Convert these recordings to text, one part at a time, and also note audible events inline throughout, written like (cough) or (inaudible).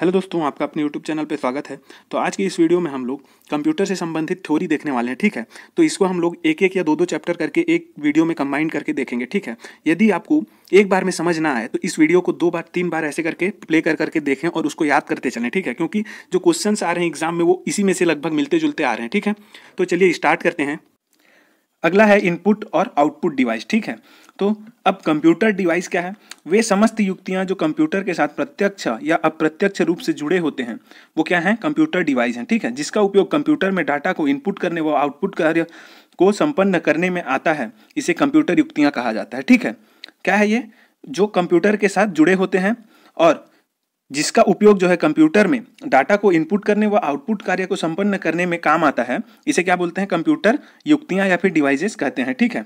hello दोस्तों आपका अपने यूट्यूब चैनल पर स्वागत है तो आज की इस वीडियो में हम लोग कंप्यूटर से संबंधित थ्योरी देखने वाले हैं ठीक है तो इसको हम लोग एक एक या दो दो चैप्टर करके एक वीडियो में कंबाइंड करके देखेंगे ठीक है यदि आपको एक बार में समझ ना आए तो इस वीडियो को दो बार तीन बार ऐसे करके प्ले कर करके देखें और उसको याद करते चलें ठीक है क्योंकि जो क्वेश्चन आ रहे हैं एग्जाम में वो इसी में से लगभग मिलते जुलते आ रहे हैं ठीक है तो चलिए स्टार्ट करते हैं अगला है इनपुट और आउटपुट डिवाइस ठीक है तो अब कंप्यूटर डिवाइस क्या है वे समस्त युक्तियां जो कंप्यूटर के साथ प्रत्यक्ष या अप्रत्यक्ष रूप से जुड़े होते हैं वो क्या हैं कंप्यूटर डिवाइस हैं ठीक है जिसका उपयोग कंप्यूटर में डाटा को इनपुट करने व आउटपुट कार्य को संपन्न करने में आता है इसे कंप्यूटर युक्तियाँ कहा जाता है ठीक है क्या है ये जो कंप्यूटर के साथ जुड़े होते हैं और जिसका उपयोग जो है कंप्यूटर में डाटा को इनपुट करने व आउटपुट कार्य को संपन्न करने में काम आता है इसे क्या बोलते हैं कंप्यूटर युक्तियां या फिर डिवाइसेस कहते हैं ठीक है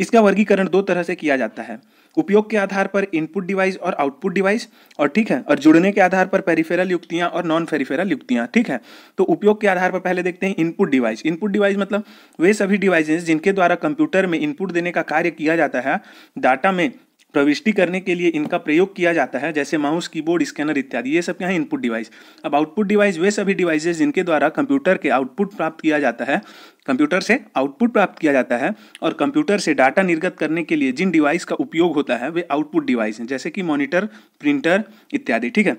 इसका वर्गीकरण दो तरह से किया जाता है उपयोग के आधार पर इनपुट डिवाइस और आउटपुट डिवाइस और ठीक है और जुड़ने के आधार पर पेरीफेरल युक्तियां और नॉन पेरीफेरल युक्तियां ठीक है तो उपयोग के आधार पर पहले देखते हैं इनपुट डिवाइस इनपुट डिवाइस मतलब वे सभी डिवाइसेज जिनके द्वारा कंप्यूटर में इनपुट देने का कार्य किया जाता है डाटा में प्रविष्टि करने के लिए इनका प्रयोग किया जाता है जैसे माउस कीबोर्ड स्कैनर इत्यादि ये सब क्या है इनपुट डिवाइस अब आउटपुट डिवाइस वे सभी डिवाइसेज जिनके द्वारा कंप्यूटर के आउटपुट प्राप्त किया जाता है कंप्यूटर से आउटपुट प्राप्त किया जाता है और कंप्यूटर से डाटा निर्गत करने के लिए जिन डिवाइस का उपयोग होता है वे आउटपुट डिवाइस हैं जैसे कि मॉनिटर प्रिंटर इत्यादि ठीक है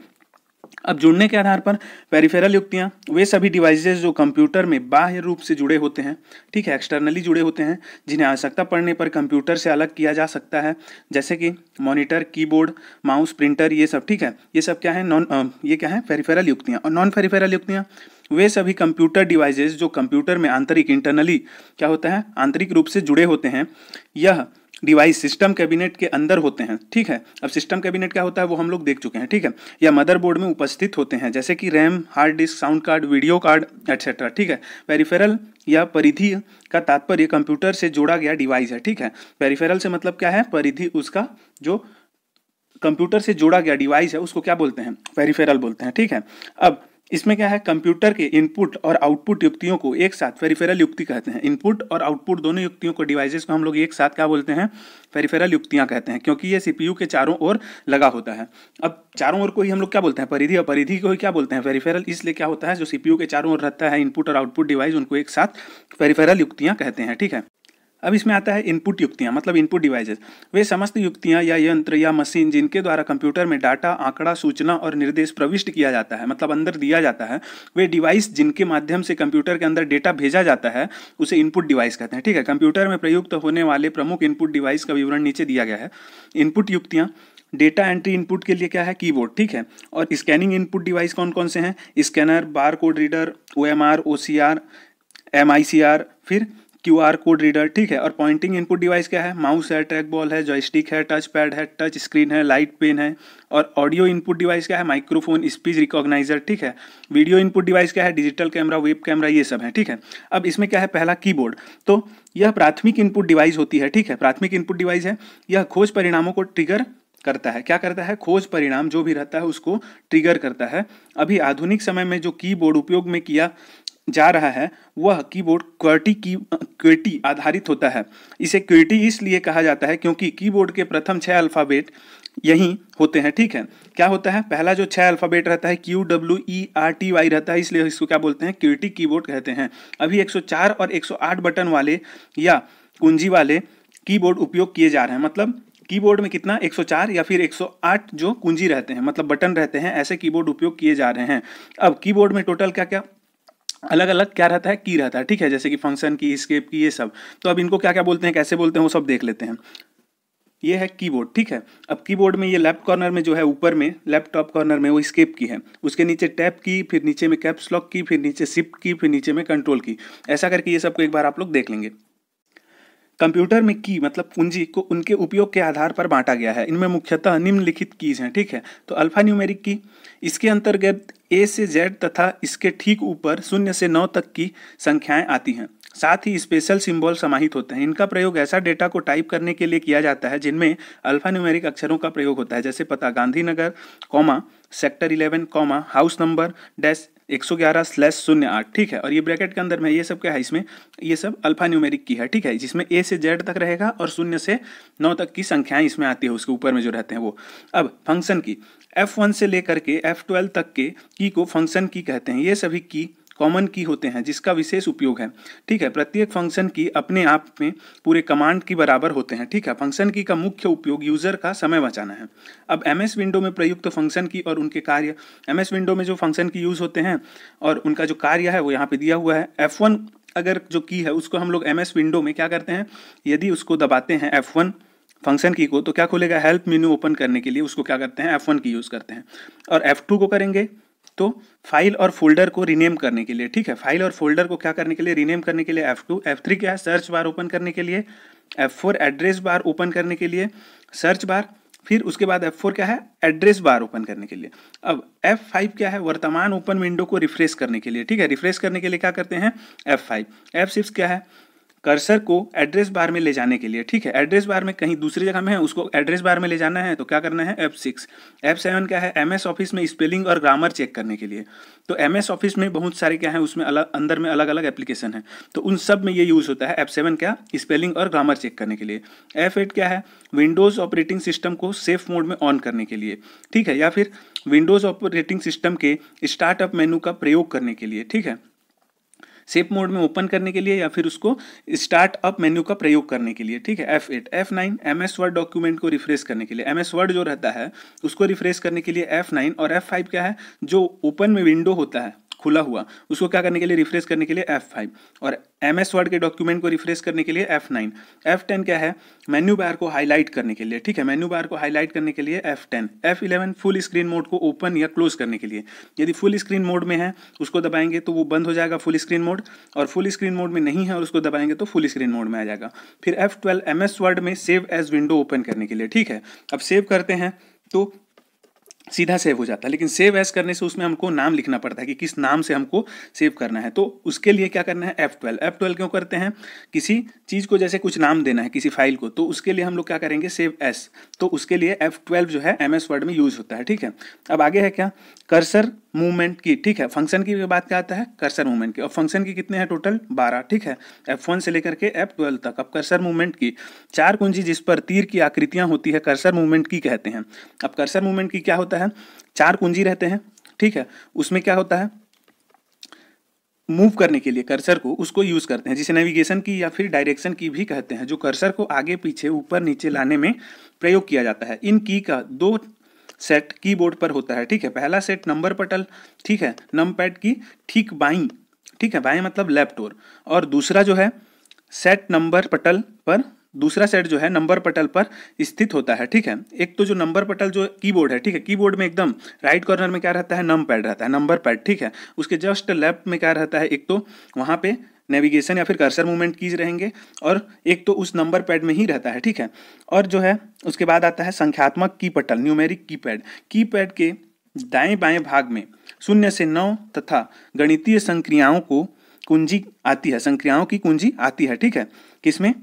अब जुड़ने के आधार पर पेरिफेरल युक्तियाँ वे सभी डिवाइसेज जो कंप्यूटर में बाह्य रूप से जुड़े होते हैं ठीक है एक्सटर्नली जुड़े होते हैं जिन्हें आवश्यकता पड़ने पर कंप्यूटर से अलग किया जा सकता है जैसे कि मॉनिटर कीबोर्ड माउस प्रिंटर ये सब ठीक है ये सब क्या है नॉन ये क्या है फेरीफेरल युक्तियाँ और नॉन फेरीफेरल युक्तियाँ वे सभी कंप्यूटर डिवाइसेज जो कंप्यूटर में आंतरिक इंटरनली क्या होता है आंतरिक रूप से जुड़े होते हैं यह डिवाइस सिस्टम कैबिनेट के अंदर होते हैं ठीक है अब सिस्टम कैबिनेट क्या होता है वो हम लोग देख चुके हैं ठीक है या मदरबोर्ड में उपस्थित होते हैं जैसे कि RAM hard disk sound card video card etcetera ठीक है पेरिफेरल या परिधि का तात्पर्य कंप्यूटर से जोड़ा गया डिवाइस है ठीक है पेरिफेरल से मतलब क्या है परिधि उसका जो कंप्यूटर से जोड़ा गया डिवाइस है उसको क्या बोलते हैं पेरिफेरल बोलते हैं ठीक है अब इसमें क्या है कंप्यूटर के इनपुट और आउटपुट युक्तियों को एक साथ फेरिफेरल युक्ति कहते हैं इनपुट और आउटपुट दोनों युक्तियों को डिवाइसेस को हम लोग एक साथ क्या बोलते हैं फेरिफेरल युक्तियां कहते हैं क्योंकि ये सीपीयू के चारों ओर लगा होता है अब चारों ओर को ही हम लोग क्या बोलते हैं परिधि और परिधि को ही क्या बोलते हैं फेरिफेरल इसलिए क्या होता है जो सीपीयू के चारों ओर रहता है इनपुट और आउटपुट डिवाइस उनको एक साथ फेरिफेरल युक्तियाँ कहते हैं ठीक है अब इसमें आता है इनपुट युक्तियाँ मतलब इनपुट डिवाइसेस वे समस्त युक्तियाँ या यंत्र या मशीन जिनके द्वारा कंप्यूटर में डाटा आंकड़ा सूचना और निर्देश प्रविष्ट किया जाता है मतलब अंदर दिया जाता है वे डिवाइस जिनके माध्यम से कंप्यूटर के अंदर डेटा भेजा जाता है उसे इनपुट डिवाइस कहते हैं ठीक है कंप्यूटर में प्रयुक्त होने वाले प्रमुख इनपुट डिवाइस का विवरण नीचे दिया गया है इनपुट युक्तियाँ डेटा एंट्री इनपुट के लिए क्या है कीबोर्ड ठीक है और स्कैनिंग इनपुट डिवाइस कौन कौन से हैं scanner bar code reader O M R O C R M I C R फिर क्यू आर कोड रीडर ठीक है और पॉइंटिंग इनपुट डिवाइस क्या है माउस है ट्रैक बॉल है जॉयस्टिक है टच पैड है टच स्क्रीन है लाइट पेन है और ऑडियो इनपुट डिवाइस क्या है माइक्रोफोन स्पीच रिकॉग्नाइजर ठीक है वीडियो इनपुट डिवाइस क्या है डिजिटल कैमरा वेब कैमरा ये सब है ठीक है अब इसमें क्या है पहला कीबोर्ड तो यह प्राथमिक इनपुट डिवाइस होती है ठीक है प्राथमिक इनपुट डिवाइस है यह खोज परिणामों को ट्रिगर करता है क्या करता है खोज परिणाम जो भी रहता है उसको ट्रिगर करता है अभी आधुनिक समय में जो कीबोर्ड उपयोग में किया जा रहा है वह कीबोर्ड क्वर्टी की क्वेटी आधारित होता है इसे क्वेटी इसलिए कहा जाता है क्योंकि कीबोर्ड के प्रथम छः अल्फ़ाबेट यही होते हैं ठीक है क्या होता है पहला जो छः अल्फ़ाबेट रहता है Q W E R T Y रहता है इसलिए इसको क्या बोलते हैं क्यूटी कीबोर्ड कहते हैं अभी 104 और 108 बटन वाले या कुंजी वाले कीबोर्ड उपयोग किए जा रहे हैं मतलब कीबोर्ड में कितना 104 या फिर 108 जो कुंजी रहते हैं मतलब बटन रहते हैं ऐसे कीबोर्ड उपयोग किए जा रहे हैं अब कीबोर्ड में टोटल क्या क्या अलग अलग क्या रहता है की रहता है ठीक है जैसे कि फंक्शन की स्केप की ये सब तो अब इनको क्या क्या बोलते हैं कैसे बोलते हैं वो सब देख लेते हैं ये है कीबोर्ड ठीक है अब कीबोर्ड में ये लेफ्ट कॉर्नर में जो है ऊपर में लैपटॉप कॉर्नर में वो स्केप की है उसके नीचे टैप की फिर नीचे में कैप्स लॉक की फिर नीचे शिफ्ट की फिर नीचे में कंट्रोल की ऐसा करके ये सबको एक बार आप लोग देख लेंगे कंप्यूटर में की मतलब कुंजी को उनके उपयोग के आधार पर बांटा गया है इनमें मुख्यतः निम्नलिखित कीज हैं ठीक है तो अल्फा न्यूमेरिक की इसके अंतर्गत ए से जेड तथा इसके ठीक ऊपर शून्य से नौ तक की संख्याएं आती हैं साथ ही स्पेशल सिंबल समाहित होते हैं इनका प्रयोग ऐसा डेटा को टाइप करने के लिए किया जाता है जिनमें अल्फा न्यूमेरिक अक्षरों का प्रयोग होता है जैसे पता Gandhinagar comma sector eleven comma house number dash एक सौ ग्यारह स्लैश शून्य आठ ठीक है और ये ब्रैकेट के अंदर में ये सब क्या है इसमें ये सब अल्फा न्यूमेरिक की है ठीक है जिसमें ए से जेड तक रहेगा और शून्य से नौ तक की संख्याएं इसमें आती है उसके ऊपर में जो रहते हैं वो अब फंक्शन की F1 से लेकर के F12 तक के की को फंक्शन की कहते हैं ये सभी की कॉमन की होते हैं जिसका विशेष उपयोग है ठीक है प्रत्येक फंक्शन की अपने आप में पूरे कमांड की बराबर होते हैं ठीक है फंक्शन की का मुख्य उपयोग यूजर का समय बचाना है अब एम एस विंडो में प्रयुक्त फंक्शन की और उनके कार्य एम एस विंडो में जो फंक्शन की यूज होते हैं और उनका जो कार्य है वो यहाँ पे दिया हुआ है एफ वन अगर जो की है उसको हम लोग एम एस विंडो में क्या करते हैं यदि उसको दबाते हैं एफ वन फंक्शन की को तो क्या खोलेगा हेल्प मेन्यू ओपन करने के लिए उसको क्या करते हैं एफ वन की यूज़ करते हैं और एफ टू को करेंगे तो फाइल और फोल्डर को रीनेम करने के लिए ठीक है फाइल और फोल्डर को क्या करने के लिए रीनेम करने के लिए एफ टू एफ थ्री क्या है सर्च बार ओपन करने के लिए F four address bar open करने के लिए सर्च बार फिर उसके बाद एफ फोर क्या है एड्रेस बार ओपन करने के लिए अब एफ फाइव क्या है वर्तमान ओपन विंडो को रिफ्रेश करने के लिए ठीक है रिफ्रेश करने के लिए क्या करते हैं एफ फाइव एफ सिक्स क्या है कर्सर को एड्रेस बार में ले जाने के लिए ठीक है एड्रेस बार में कहीं दूसरी जगह में है उसको एड्रेस बार में ले जाना है तो क्या करना है एफ सिक्स एफ सेवन क्या है एम एस ऑफिस में स्पेलिंग और ग्रामर चेक करने के लिए तो एम एस ऑफिस में बहुत सारे क्या है उसमें अलग अंदर में अलग अलग एप्लीकेशन है तो उन सब में ये यूज़ होता है एफ सेवन क्या स्पेलिंग और ग्रामर चेक करने के लिए एफ एट क्या है विंडोज़ ऑपरेटिंग सिस्टम को सेफ मोड में ऑन करने के लिए ठीक है या फिर विंडोज़ ऑपरेटिंग सिस्टम के स्टार्टअप मेनू का प्रयोग करने के लिए ठीक है सेप मोड में ओपन करने के लिए या फिर उसको स्टार्ट अप मेन्यू का प्रयोग करने के लिए ठीक है F eight F nine M S word document को रिफ्रेश करने के लिए एम एस वर्ड जो रहता है उसको रिफ्रेश करने के लिए एफ नाइन और एफ फाइव क्या है जो ओपन में विंडो होता है खुला हुआ उसको क्या करने के लिए रिफ्रेश करने के लिए एफ फाइव और एम एस वर्ड के डॉक्यूमेंट को रिफ्रेश करने के लिए एफ नाइन एफ टेन क्या है मेन्यू बार को हाईलाइट करने के लिए ठीक है मेन्यू बार को हाईलाइट करने के लिए F ten F eleven full screen mode को ओपन या क्लोज करने के लिए यदि फुल स्क्रीन मोड में है उसको दबाएंगे तो वो बंद हो जाएगा फुल स्क्रीन मोड और फुल स्क्रीन मोड में नहीं है और उसको दबाएंगे तो फुल स्क्रीन मोड में आ जाएगा फिर F twelve M S word में सेव एज विंडो ओपन करने के लिए ठीक है अब सेव करते हैं तो सीधा सेव हो जाता है लेकिन सेव एस करने से उसमें हमको नाम लिखना पड़ता है कि किस नाम से हमको सेव करना है तो उसके लिए क्या करना है एफ ट्वेल्व एफ ट्वेल्व क्यों करते हैं किसी चीज़ को जैसे कुछ नाम देना है किसी फाइल को तो उसके लिए हम लोग क्या करेंगे सेव एस तो उसके लिए एफ ट्वेल्व जो है एम एस वर्ड में यूज होता है ठीक है अब आगे है क्या कर्सर मूवमेंट की ठीक है फंक्शन की बात क्या आता है कर्सर मूवमेंट की और फंक्शन की कितने हैं टोटल बारह ठीक है एफ वन से लेकर के एफ ट्वेल्व तक अब कर्सर मूवमेंट की चार कुंजी जिस पर तीर की आकृतियां होती है कर्सर मूवमेंट की कहते हैं अब कर्सर मूवमेंट की क्या होता है चार कुंजी रहते हैं ठीक है उसमें क्या होता है मूव करने के लिए कर्सर को उसको यूज़ करते हैं जिसे नेविगेशन की या फिर डायरेक्शन की भी कहते हैं जो कर्सर को आगे पीछे ऊपर नीचे लाने में प्रयोग किया जाता है इन की का दो सेट कीबोर्ड पर होता है ठीक है पहला सेट नंबर पटल ठीक है नम की ठीक बाई ठीक है बाई मतलब लेफ्ट ओर और दूसरा जो है सेट नंबर पटल पर दूसरा सेट जो है नंबर पटल पर स्थित होता है ठीक है एक तो जो नंबर पटल जो कीबोर्ड है ठीक है कीबोर्ड में एकदम राइट कॉर्नर में क्या रहता है नम पैड रहता है नंबर पैड ठीक है उसके जस्ट लेफ्ट में क्या रहता है एक तो वहाँ पे नेविगेशन या फिर कर्सर मूवमेंट कीज रहेंगे और एक तो उस नंबर पैड में ही रहता है ठीक है और जो है उसके बाद आता है संख्यात्मक की पटल न्यूमेरिक की पैड की पैड के दाएं बाएं भाग में शून्य से नौ तथा गणितीय संक्रियाओं को कुंजी आती है संक्रियाओं की कुंजी आती है ठीक है किसमें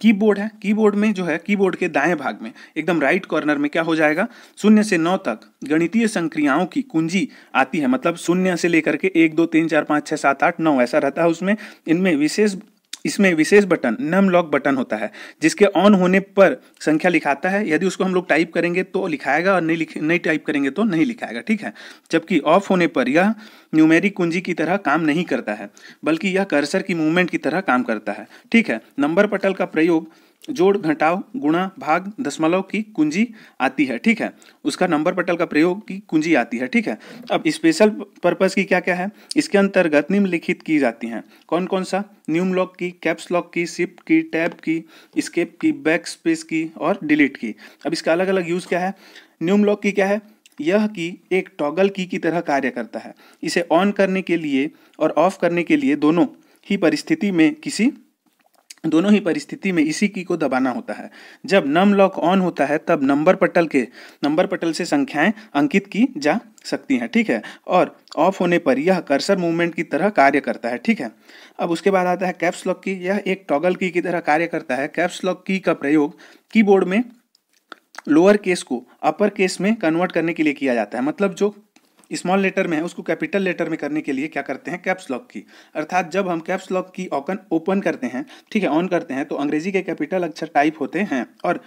कीबोर्ड है कीबोर्ड में जो है कीबोर्ड के दाएं भाग में एकदम राइट कॉर्नर में क्या हो जाएगा शून्य से नौ तक गणितीय संक्रियाओं की कुंजी आती है मतलब शून्य से लेकर के एक दो तीन चार पाँच छः सात आठ नौ ऐसा रहता है उसमें इनमें विशेष इसमें विशेष बटन नम लॉक बटन होता है जिसके ऑन होने पर संख्या लिखाता है यदि उसको हम लोग टाइप करेंगे तो लिखाएगा और नहीं लिख नहीं टाइप करेंगे तो नहीं लिखाएगा ठीक है जबकि ऑफ होने पर यह न्यूमेरिक कुंजी की तरह काम नहीं करता है बल्कि यह कर्सर की मूवमेंट की तरह काम करता है ठीक है नंबर पटल का प्रयोग जोड़ घटाव गुणा भाग दशमलव की कुंजी आती है ठीक है उसका नंबर पटल का प्रयोग की कुंजी आती है ठीक है अब स्पेशल पर्पस की क्या क्या है इसके अंतर्गत निम्नलिखित की जाती हैं कौन कौन सा num lock key caps lock key shift key tab key escape key backspace key और डिलीट की अब इसका अलग अलग यूज़ क्या है न्यूम लॉक की क्या है यह की एक टॉगल की की तरह कार्य करता है इसे ऑन करने के लिए और ऑफ करने के लिए दोनों ही परिस्थिति में किसी दोनों ही परिस्थिति में इसी की को दबाना होता है जब नम लॉक ऑन होता है तब नंबर पटल के नंबर पटल से संख्याएं अंकित की जा सकती हैं ठीक है और ऑफ होने पर यह कर्सर मूवमेंट की तरह कार्य करता है ठीक है अब उसके बाद आता है कैप्स लॉक की यह एक टॉगल की की तरह कार्य करता है कैप्स लॉक की का प्रयोग कीबोर्ड में लोअर केस को अपर केस में कन्वर्ट करने के लिए किया जाता है मतलब जो स्मॉल लेटर में है उसको कैपिटल लेटर में करने के लिए क्या करते हैं कैप्स लॉक की अर्थात जब हम कैप्स लॉक की ऑकन ओपन करते हैं ठीक है ऑन करते हैं तो अंग्रेजी के कैपिटल अक्षर टाइप होते हैं और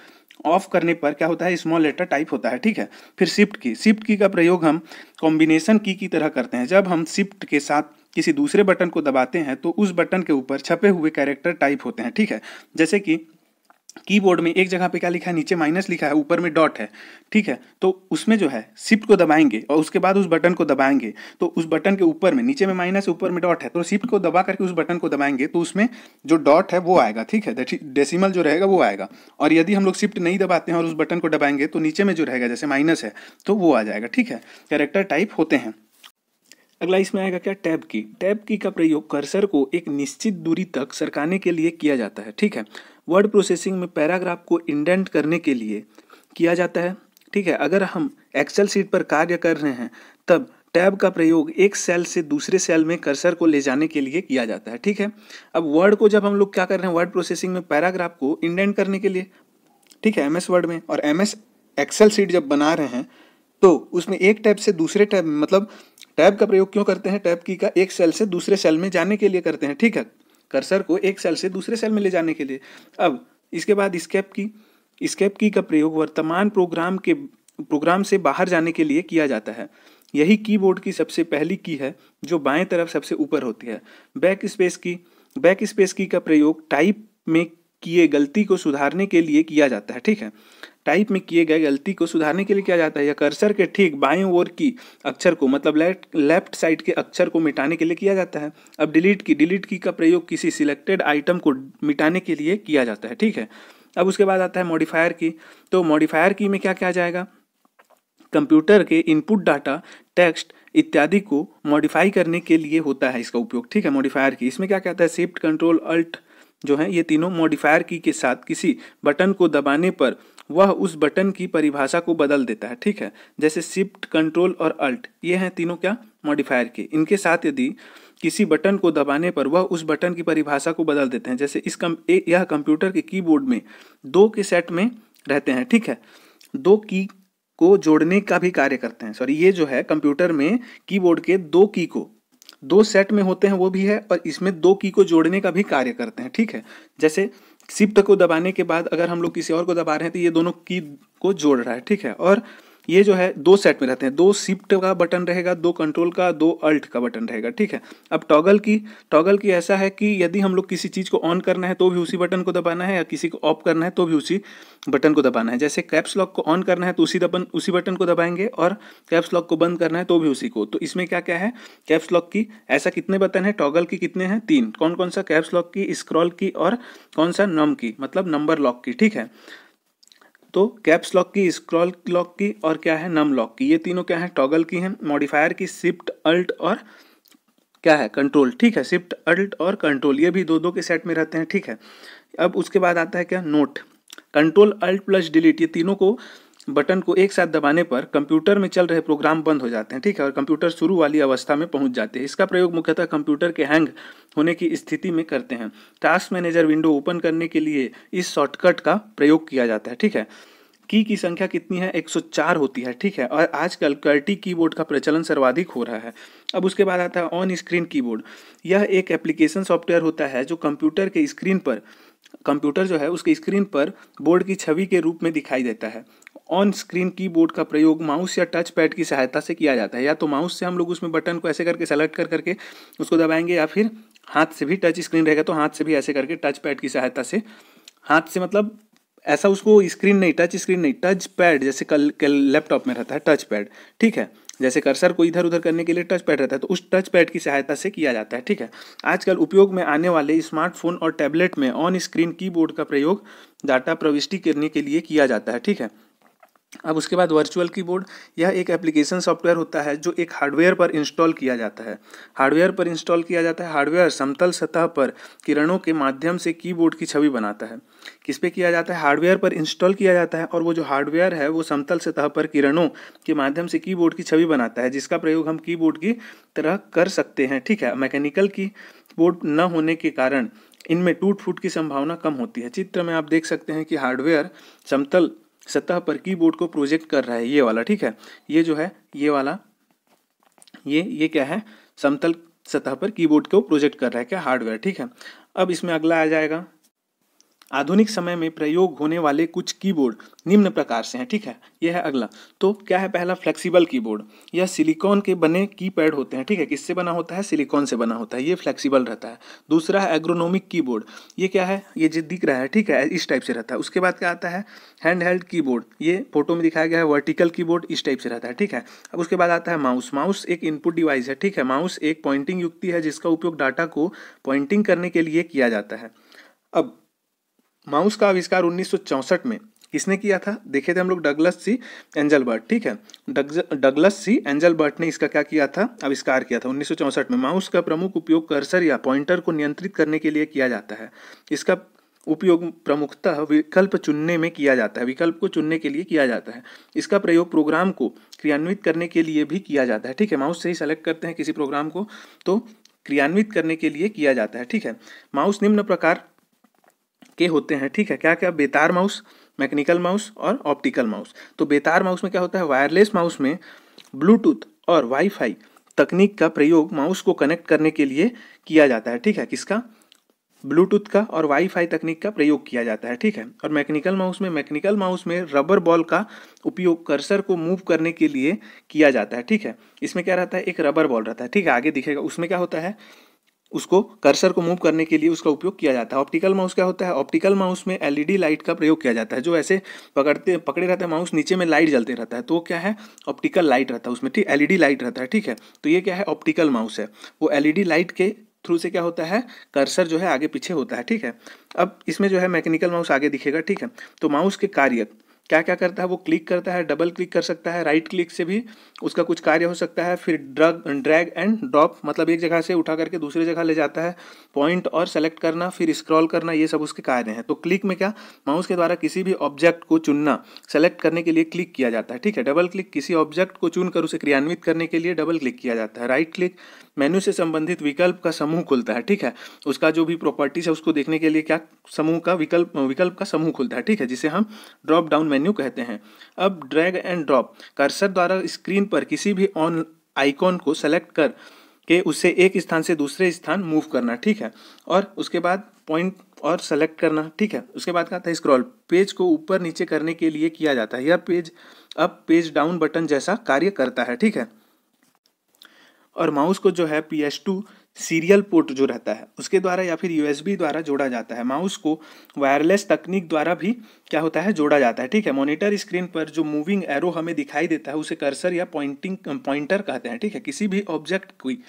ऑफ करने पर क्या होता है स्मॉल लेटर टाइप होता है ठीक है फिर शिफ्ट की शिफ्ट की का प्रयोग हम कॉम्बिनेशन की की तरह करते हैं जब हम शिफ्ट के साथ किसी दूसरे बटन को दबाते हैं तो उस बटन के ऊपर छपे हुए कैरेक्टर टाइप होते हैं ठीक है जैसे कि कीबोर्ड में एक जगह पे क्या लिखा है नीचे माइनस लिखा है ऊपर में डॉट है ठीक है तो उसमें जो है शिफ्ट को दबाएंगे और उसके बाद उस बटन को दबाएंगे तो उस बटन के ऊपर में नीचे में माइनस ऊपर में डॉट है तो शिफ्ट को दबा करके उस बटन को दबाएंगे तो उसमें जो डॉट है वो आएगा ठीक है डेसिमल जो रहेगा वो आएगा और यदि हम लोग शिफ्ट नहीं दबाते हैं और उस बटन को दबाएंगे तो नीचे में जो रहेगा जैसे माइनस है तो वो आ जाएगा ठीक है कैरेक्टर टाइप होते हैं अगला इसमें आएगा क्या टैब की टैब की का प्रयोग कर्सर को एक निश्चित दूरी तक सरकाने के लिए किया जाता है ठीक है वर्ड प्रोसेसिंग में पैराग्राफ को इंडेंट करने के लिए किया जाता है ठीक है अगर हम एक्सेल सीट पर कार्य कर रहे हैं तब टैब का प्रयोग एक सेल से दूसरे सेल में कर्सर को ले जाने के लिए किया जाता है ठीक है अब वर्ड को जब हम लोग क्या कर रहे हैं वर्ड प्रोसेसिंग में पैराग्राफ को इंडेंट करने के लिए ठीक है एम एस वर्ड में और एम एस एक्सेल सीट जब बना रहे हैं तो उसमें एक टैब से दूसरे टैब मतलब टैब का प्रयोग क्यों करते हैं टैब की का एक सेल से दूसरे सेल में जाने के लिए करते हैं ठीक है कर्सर को एक सेल से दूसरे सेल में ले जाने के लिए अब इसके बाद स्केप की स्केप की का प्रयोग वर्तमान प्रोग्राम के प्रोग्राम से बाहर जाने के लिए किया जाता है यही कीबोर्ड की सबसे पहली की है जो बाएं तरफ सबसे ऊपर होती है backspace key backspace key का प्रयोग टाइप में किए गलती को सुधारने के लिए किया जाता है ठीक है टाइप में किए गए गलती को सुधारने के लिए किया जाता है या कर्सर के ठीक बाएं ओर की अक्षर को मतलब लेफ्ट लेफ्ट साइड के अक्षर को मिटाने के लिए किया जाता है अब डिलीट की डिलीट की का प्रयोग किसी सिलेक्टेड आइटम को मिटाने के लिए किया जाता है ठीक है अब उसके बाद आता है मॉडिफायर की तो मॉडिफायर की में क्या किया जाएगा कंप्यूटर के इनपुट डाटा टेक्स्ट इत्यादि को मॉडिफाई करने के लिए होता है इसका उपयोग ठीक है मॉडिफायर की इसमें क्या कहता है शिफ्ट कंट्रोल अल्ट जो है ये तीनों मॉडिफायर की के साथ किसी बटन को दबाने पर वह उस बटन की परिभाषा को बदल देता है ठीक है जैसे शिफ्ट कंट्रोल और अल्ट ये हैं तीनों क्या मॉडिफायर के इनके साथ यदि किसी बटन को दबाने पर वह उस बटन की परिभाषा को बदल देते हैं जैसे इस कम ए, यह कंप्यूटर के कीबोर्ड में दो के सेट में रहते हैं ठीक है दो की को जोड़ने का भी कार्य करते हैं सॉरी ये जो है कंप्यूटर में कीबोर्ड के दो की को दो सेट में होते हैं वो भी है और इसमें दो की को जोड़ने का भी कार्य करते हैं ठीक है जैसे शिफ्ट को दबाने के बाद अगर हम लोग किसी और को दबा रहे हैं तो ये दोनों की को जोड़ रहा है ठीक है और ये जो है दो सेट में रहते हैं दो शिफ्ट का बटन रहेगा दो कंट्रोल का दो अल्ट का बटन रहेगा ठीक है अब टॉगल की टॉगल की ऐसा है कि यदि हम लोग किसी चीज़ को ऑन करना है तो भी उसी बटन को दबाना है या किसी को ऑफ करना है तो भी उसी बटन को दबाना है जैसे कैप्स लॉक को ऑन करना है तो उसी दबन उसी बटन को दबाएंगे और कैप्स लॉक को बंद करना है तो भी उसी को तो इसमें क्या क्या है कैप्स लॉक की ऐसा कितने बटन है टॉगल की कितने हैं तीन कौन कौन सा कैप्स लॉक की स्क्रॉल की और कौन सा नम की मतलब नंबर लॉक की ठीक है तो caps lock key scroll lock key और क्या है नम लॉक की ये तीनों क्या है टॉगल की हैं मॉडिफायर की शिफ्ट अल्ट और क्या है कंट्रोल ठीक है शिफ्ट अल्ट और कंट्रोल ये भी दो दो के सेट में रहते हैं ठीक है अब उसके बाद आता है क्या note control alt plus delete ये तीनों को बटन को एक साथ दबाने पर कंप्यूटर में चल रहे प्रोग्राम बंद हो जाते हैं ठीक है और कंप्यूटर शुरू वाली अवस्था में पहुंच जाते हैं इसका प्रयोग मुख्यतः कंप्यूटर के हैंग होने की स्थिति में करते हैं टास्क मैनेजर विंडो ओपन करने के लिए इस शॉर्टकट का प्रयोग किया जाता है ठीक है की की संख्या कितनी है 104 होती है ठीक है और आजकल कर्टी कीबोर्ड का प्रचलन सर्वाधिक हो रहा है अब उसके बाद आता है ऑन स्क्रीन कीबोर्ड यह एक एप्लीकेशन सॉफ्टवेयर होता है जो कंप्यूटर के स्क्रीन पर कंप्यूटर जो है उसके स्क्रीन पर बोर्ड की छवि के रूप में दिखाई देता है ऑन स्क्रीन कीबोर्ड का प्रयोग माउस या टच पैड की सहायता से किया जाता है या तो माउस से हम लोग उसमें बटन को ऐसे करके सेलेक्ट कर करके उसको दबाएंगे या फिर हाथ से भी टच स्क्रीन रहेगा तो हाथ से भी ऐसे करके टच पैड की सहायता से हाथ से मतलब ऐसा उसको स्क्रीन नहीं टच स्क्रीन नहीं टच पैड जैसे कल कल लैपटॉप में रहता है टच पैड ठीक है जैसे कर्सर को इधर उधर करने के लिए टच पैड रहता है तो उस टच पैड की सहायता से किया जाता है ठीक है आजकल उपयोग में आने वाले स्मार्टफोन और टैबलेट में ऑन स्क्रीन कीबोर्ड का प्रयोग डाटा प्रविष्टि करने के लिए किया जाता है ठीक है अब उसके बाद वर्चुअल कीबोर्ड यह एक एप्लीकेशन सॉफ्टवेयर होता है जो एक हार्डवेयर पर इंस्टॉल किया जाता है हार्डवेयर पर इंस्टॉल किया जाता है हार्डवेयर समतल सतह पर किरणों के माध्यम से कीबोर्ड की छवि बनाता है किस पे किया जाता है हार्डवेयर पर इंस्टॉल किया जाता है और वो जो हार्डवेयर है वो समतल सतह पर किरणों के माध्यम से कीबोर्ड की छवि बनाता है जिसका प्रयोग हम कीबोर्ड की तरह कर सकते हैं ठीक है मैकेनिकल की बोर्ड न होने के कारण इनमें टूट फूट की संभावना कम होती है चित्र में आप देख सकते हैं कि हार्डवेयर समतल सतह पर कीबोर्ड को प्रोजेक्ट कर रहा है ये वाला ठीक है ये जो है ये वाला ये ये क्या है समतल सतह पर कीबोर्ड को प्रोजेक्ट कर रहा है क्या हार्डवेयर ठीक है अब इसमें अगला आ जाएगा आधुनिक समय में प्रयोग होने वाले कुछ कीबोर्ड निम्न प्रकार से हैं ठीक है यह है अगला तो क्या है पहला फ्लेक्सिबल कीबोर्ड यह सिलिकॉन के बने कीपैड होते हैं ठीक है किससे बना होता है सिलिकॉन से बना होता है ये फ्लेक्सिबल रहता है दूसरा है एग्रोनॉमिक कीबोर्ड ये क्या है ये जो दिख रहा है ठीक है इस टाइप से रहता है उसके बाद क्या आता है हैंड हेल्ड कीबोर्ड ये फोटो में दिखाया गया है वर्टिकल कीबोर्ड इस टाइप से रहता है ठीक है अब उसके बाद आता है माउस माउस एक इनपुट डिवाइस है ठीक है माउस एक पॉइंटिंग युक्ति है जिसका उपयोग डाटा को पॉइंटिंग करने के लिए किया जाता है अब माउस का आविष्कार 1964 में किसने किया था देखे थे हम लोग डगलस सी एंजलबर्ट ठीक है डगलस सी एंजलबर्ट ने इसका क्या किया था आविष्कार किया था 1964 में माउस का प्रमुख उपयोग कर्सर या पॉइंटर को नियंत्रित करने के लिए किया जाता है इसका उपयोग प्रमुखतः विकल्प चुनने में किया जाता है विकल्प को चुनने के लिए किया जाता है इसका प्रयोग प्रोग्राम को क्रियान्वित करने के लिए भी किया जाता है ठीक है माउस से ही सेलेक्ट करते हैं किसी प्रोग्राम को तो क्रियान्वित करने के लिए किया जाता है ठीक है माउस निम्न प्रकार के होते हैं ठीक है क्या क्या बेतार माउस मैकेनिकल माउस और ऑप्टिकल माउस तो बेतार माउस में क्या होता है वायरलेस माउस में ब्लूटूथ और वाईफाई तकनीक का प्रयोग माउस को कनेक्ट करने के लिए किया जाता है ठीक है किसका ब्लूटूथ का और वाईफाई तकनीक का प्रयोग किया जाता है ठीक है और मैकेनिकल माउस में मैकेनिकल माउस में रबर बॉल का उपयोग कर्सर को मूव करने के लिए किया जाता है ठीक है इसमें क्या रहता है एक रबर बॉल रहता है ठीक है आगे दिखेगा उसमें क्या होता है उसको कर्सर को मूव करने के लिए उसका उपयोग किया जाता है ऑप्टिकल माउस क्या होता है ऑप्टिकल माउस में एलईडी लाइट e का प्रयोग किया जाता है जो ऐसे पकड़ते पकड़े रहते हैं माउस नीचे में लाइट जलते रहता है तो क्या है ऑप्टिकल लाइट रहता है उसमें ठीक एलईडी लाइट e रहता है ठीक है तो ये क्या है ऑप्टिकल माउस है वो एल लाइट e के थ्रू से क्या होता है कर्सर जो है आगे पीछे होता है ठीक है अब इसमें जो है मैकेनिकल माउस आगे दिखेगा ठीक है तो माउस के कार्य क्या क्या करता है वो क्लिक करता है डबल क्लिक कर सकता है राइट क्लिक से भी उसका कुछ कार्य हो सकता है फिर ड्रग ड्रैग एंड ड्रॉप मतलब एक जगह से उठा करके दूसरी जगह ले जाता है पॉइंट और सेलेक्ट करना फिर स्क्रॉल करना ये सब उसके कार्य हैं तो क्लिक में क्या माउस के द्वारा किसी भी ऑब्जेक्ट को चुनना सेलेक्ट करने के लिए क्लिक किया जाता है ठीक है डबल क्लिक किसी ऑब्जेक्ट को चुनकर उसे क्रियान्वित करने के लिए डबल क्लिक किया जाता है राइट क्लिक मेन्यू से संबंधित विकल्प का समूह खुलता है ठीक है उसका जो भी प्रॉपर्टीज है उसको देखने के लिए क्या समूह का विकल्प विकल्प का समूह खुलता है ठीक है जिसे हम ड्रॉप डाउन मेन्यू कहते हैं अब ड्रैग एंड ड्रॉप कर्सर द्वारा स्क्रीन पर किसी भी ऑन आइकॉन को सेलेक्ट कर के उसे एक स्थान से दूसरे स्थान मूव करना ठीक है और उसके बाद पॉइंट और सेलेक्ट करना ठीक है उसके बाद कहा था स्क्रॉल पेज को ऊपर नीचे करने के लिए किया जाता है यह पेज अब पेज डाउन बटन जैसा कार्य करता है ठीक है और माउस को जो है P S two serial port जो रहता है उसके द्वारा या फिर यूएसबी द्वारा जोड़ा जाता है माउस को वायरलेस तकनीक द्वारा भी क्या होता है जोड़ा जाता है ठीक है मॉनिटर स्क्रीन पर जो मूविंग एरो हमें दिखाई देता है उसे कर्सर या पॉइंटिंग पॉइंटर कहते हैं ठीक है किसी भी ऑब्जेक्ट की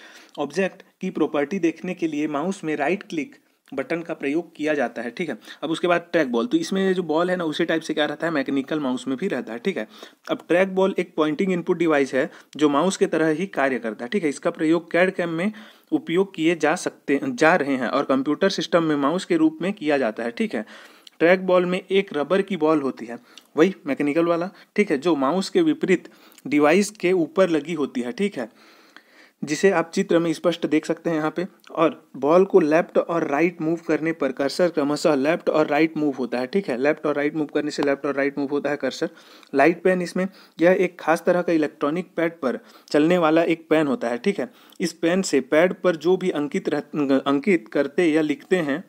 ऑब्जेक्ट की प्रॉपर्टी देखने के लिए माउस में राइट क्लिक बटन का प्रयोग किया जाता है ठीक है अब उसके बाद ट्रैक बॉल तो इसमें जो बॉल है ना उसी टाइप से क्या रहता है मैकेनिकल माउस में भी रहता है ठीक है अब ट्रैक बॉल एक पॉइंटिंग इनपुट डिवाइस है जो माउस के तरह ही कार्य करता है ठीक है इसका प्रयोग कैड कैम में उपयोग किए जा सकते जा रहे हैं और कंप्यूटर सिस्टम में माउस के रूप में किया जाता है ठीक है ट्रैक बॉल में एक रबर की बॉल होती है वही मैकेनिकल वाला ठीक है जो माउस के विपरीत डिवाइस के ऊपर लगी होती है ठीक है जिसे आप चित्र में स्पष्ट देख सकते हैं यहाँ पे और बॉल को लेफ्ट और राइट मूव करने पर कर्सर क्रमशः लेफ्ट और राइट मूव होता है ठीक है लेफ्ट और राइट मूव करने से लेफ्ट और राइट मूव होता है कर्सर लाइट पेन इसमें यह एक खास तरह का इलेक्ट्रॉनिक पैड पर चलने वाला एक पेन होता है ठीक है इस पेन से पैड पर जो भी अंकित रह, अंकित करते या लिखते हैं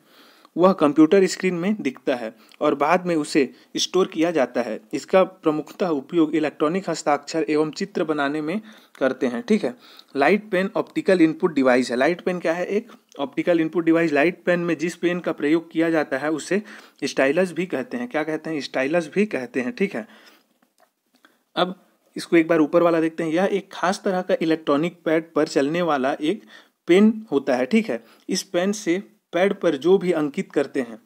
वह कंप्यूटर स्क्रीन में दिखता है और बाद में उसे स्टोर किया जाता है इसका प्रमुखतः उपयोग इलेक्ट्रॉनिक हस्ताक्षर एवं चित्र बनाने में करते हैं ठीक है light pen optical input device है लाइट पेन क्या है एक optical input device light pen में जिस पेन का प्रयोग किया जाता है उसे स्टाइलस भी कहते हैं क्या कहते हैं स्टाइलस भी कहते हैं ठीक है अब इसको एक बार ऊपर वाला देखते हैं यह एक खास तरह का इलेक्ट्रॉनिक पैड पर चलने वाला एक पेन होता है ठीक है इस पेन से पैड पर जो भी अंकित करते हैं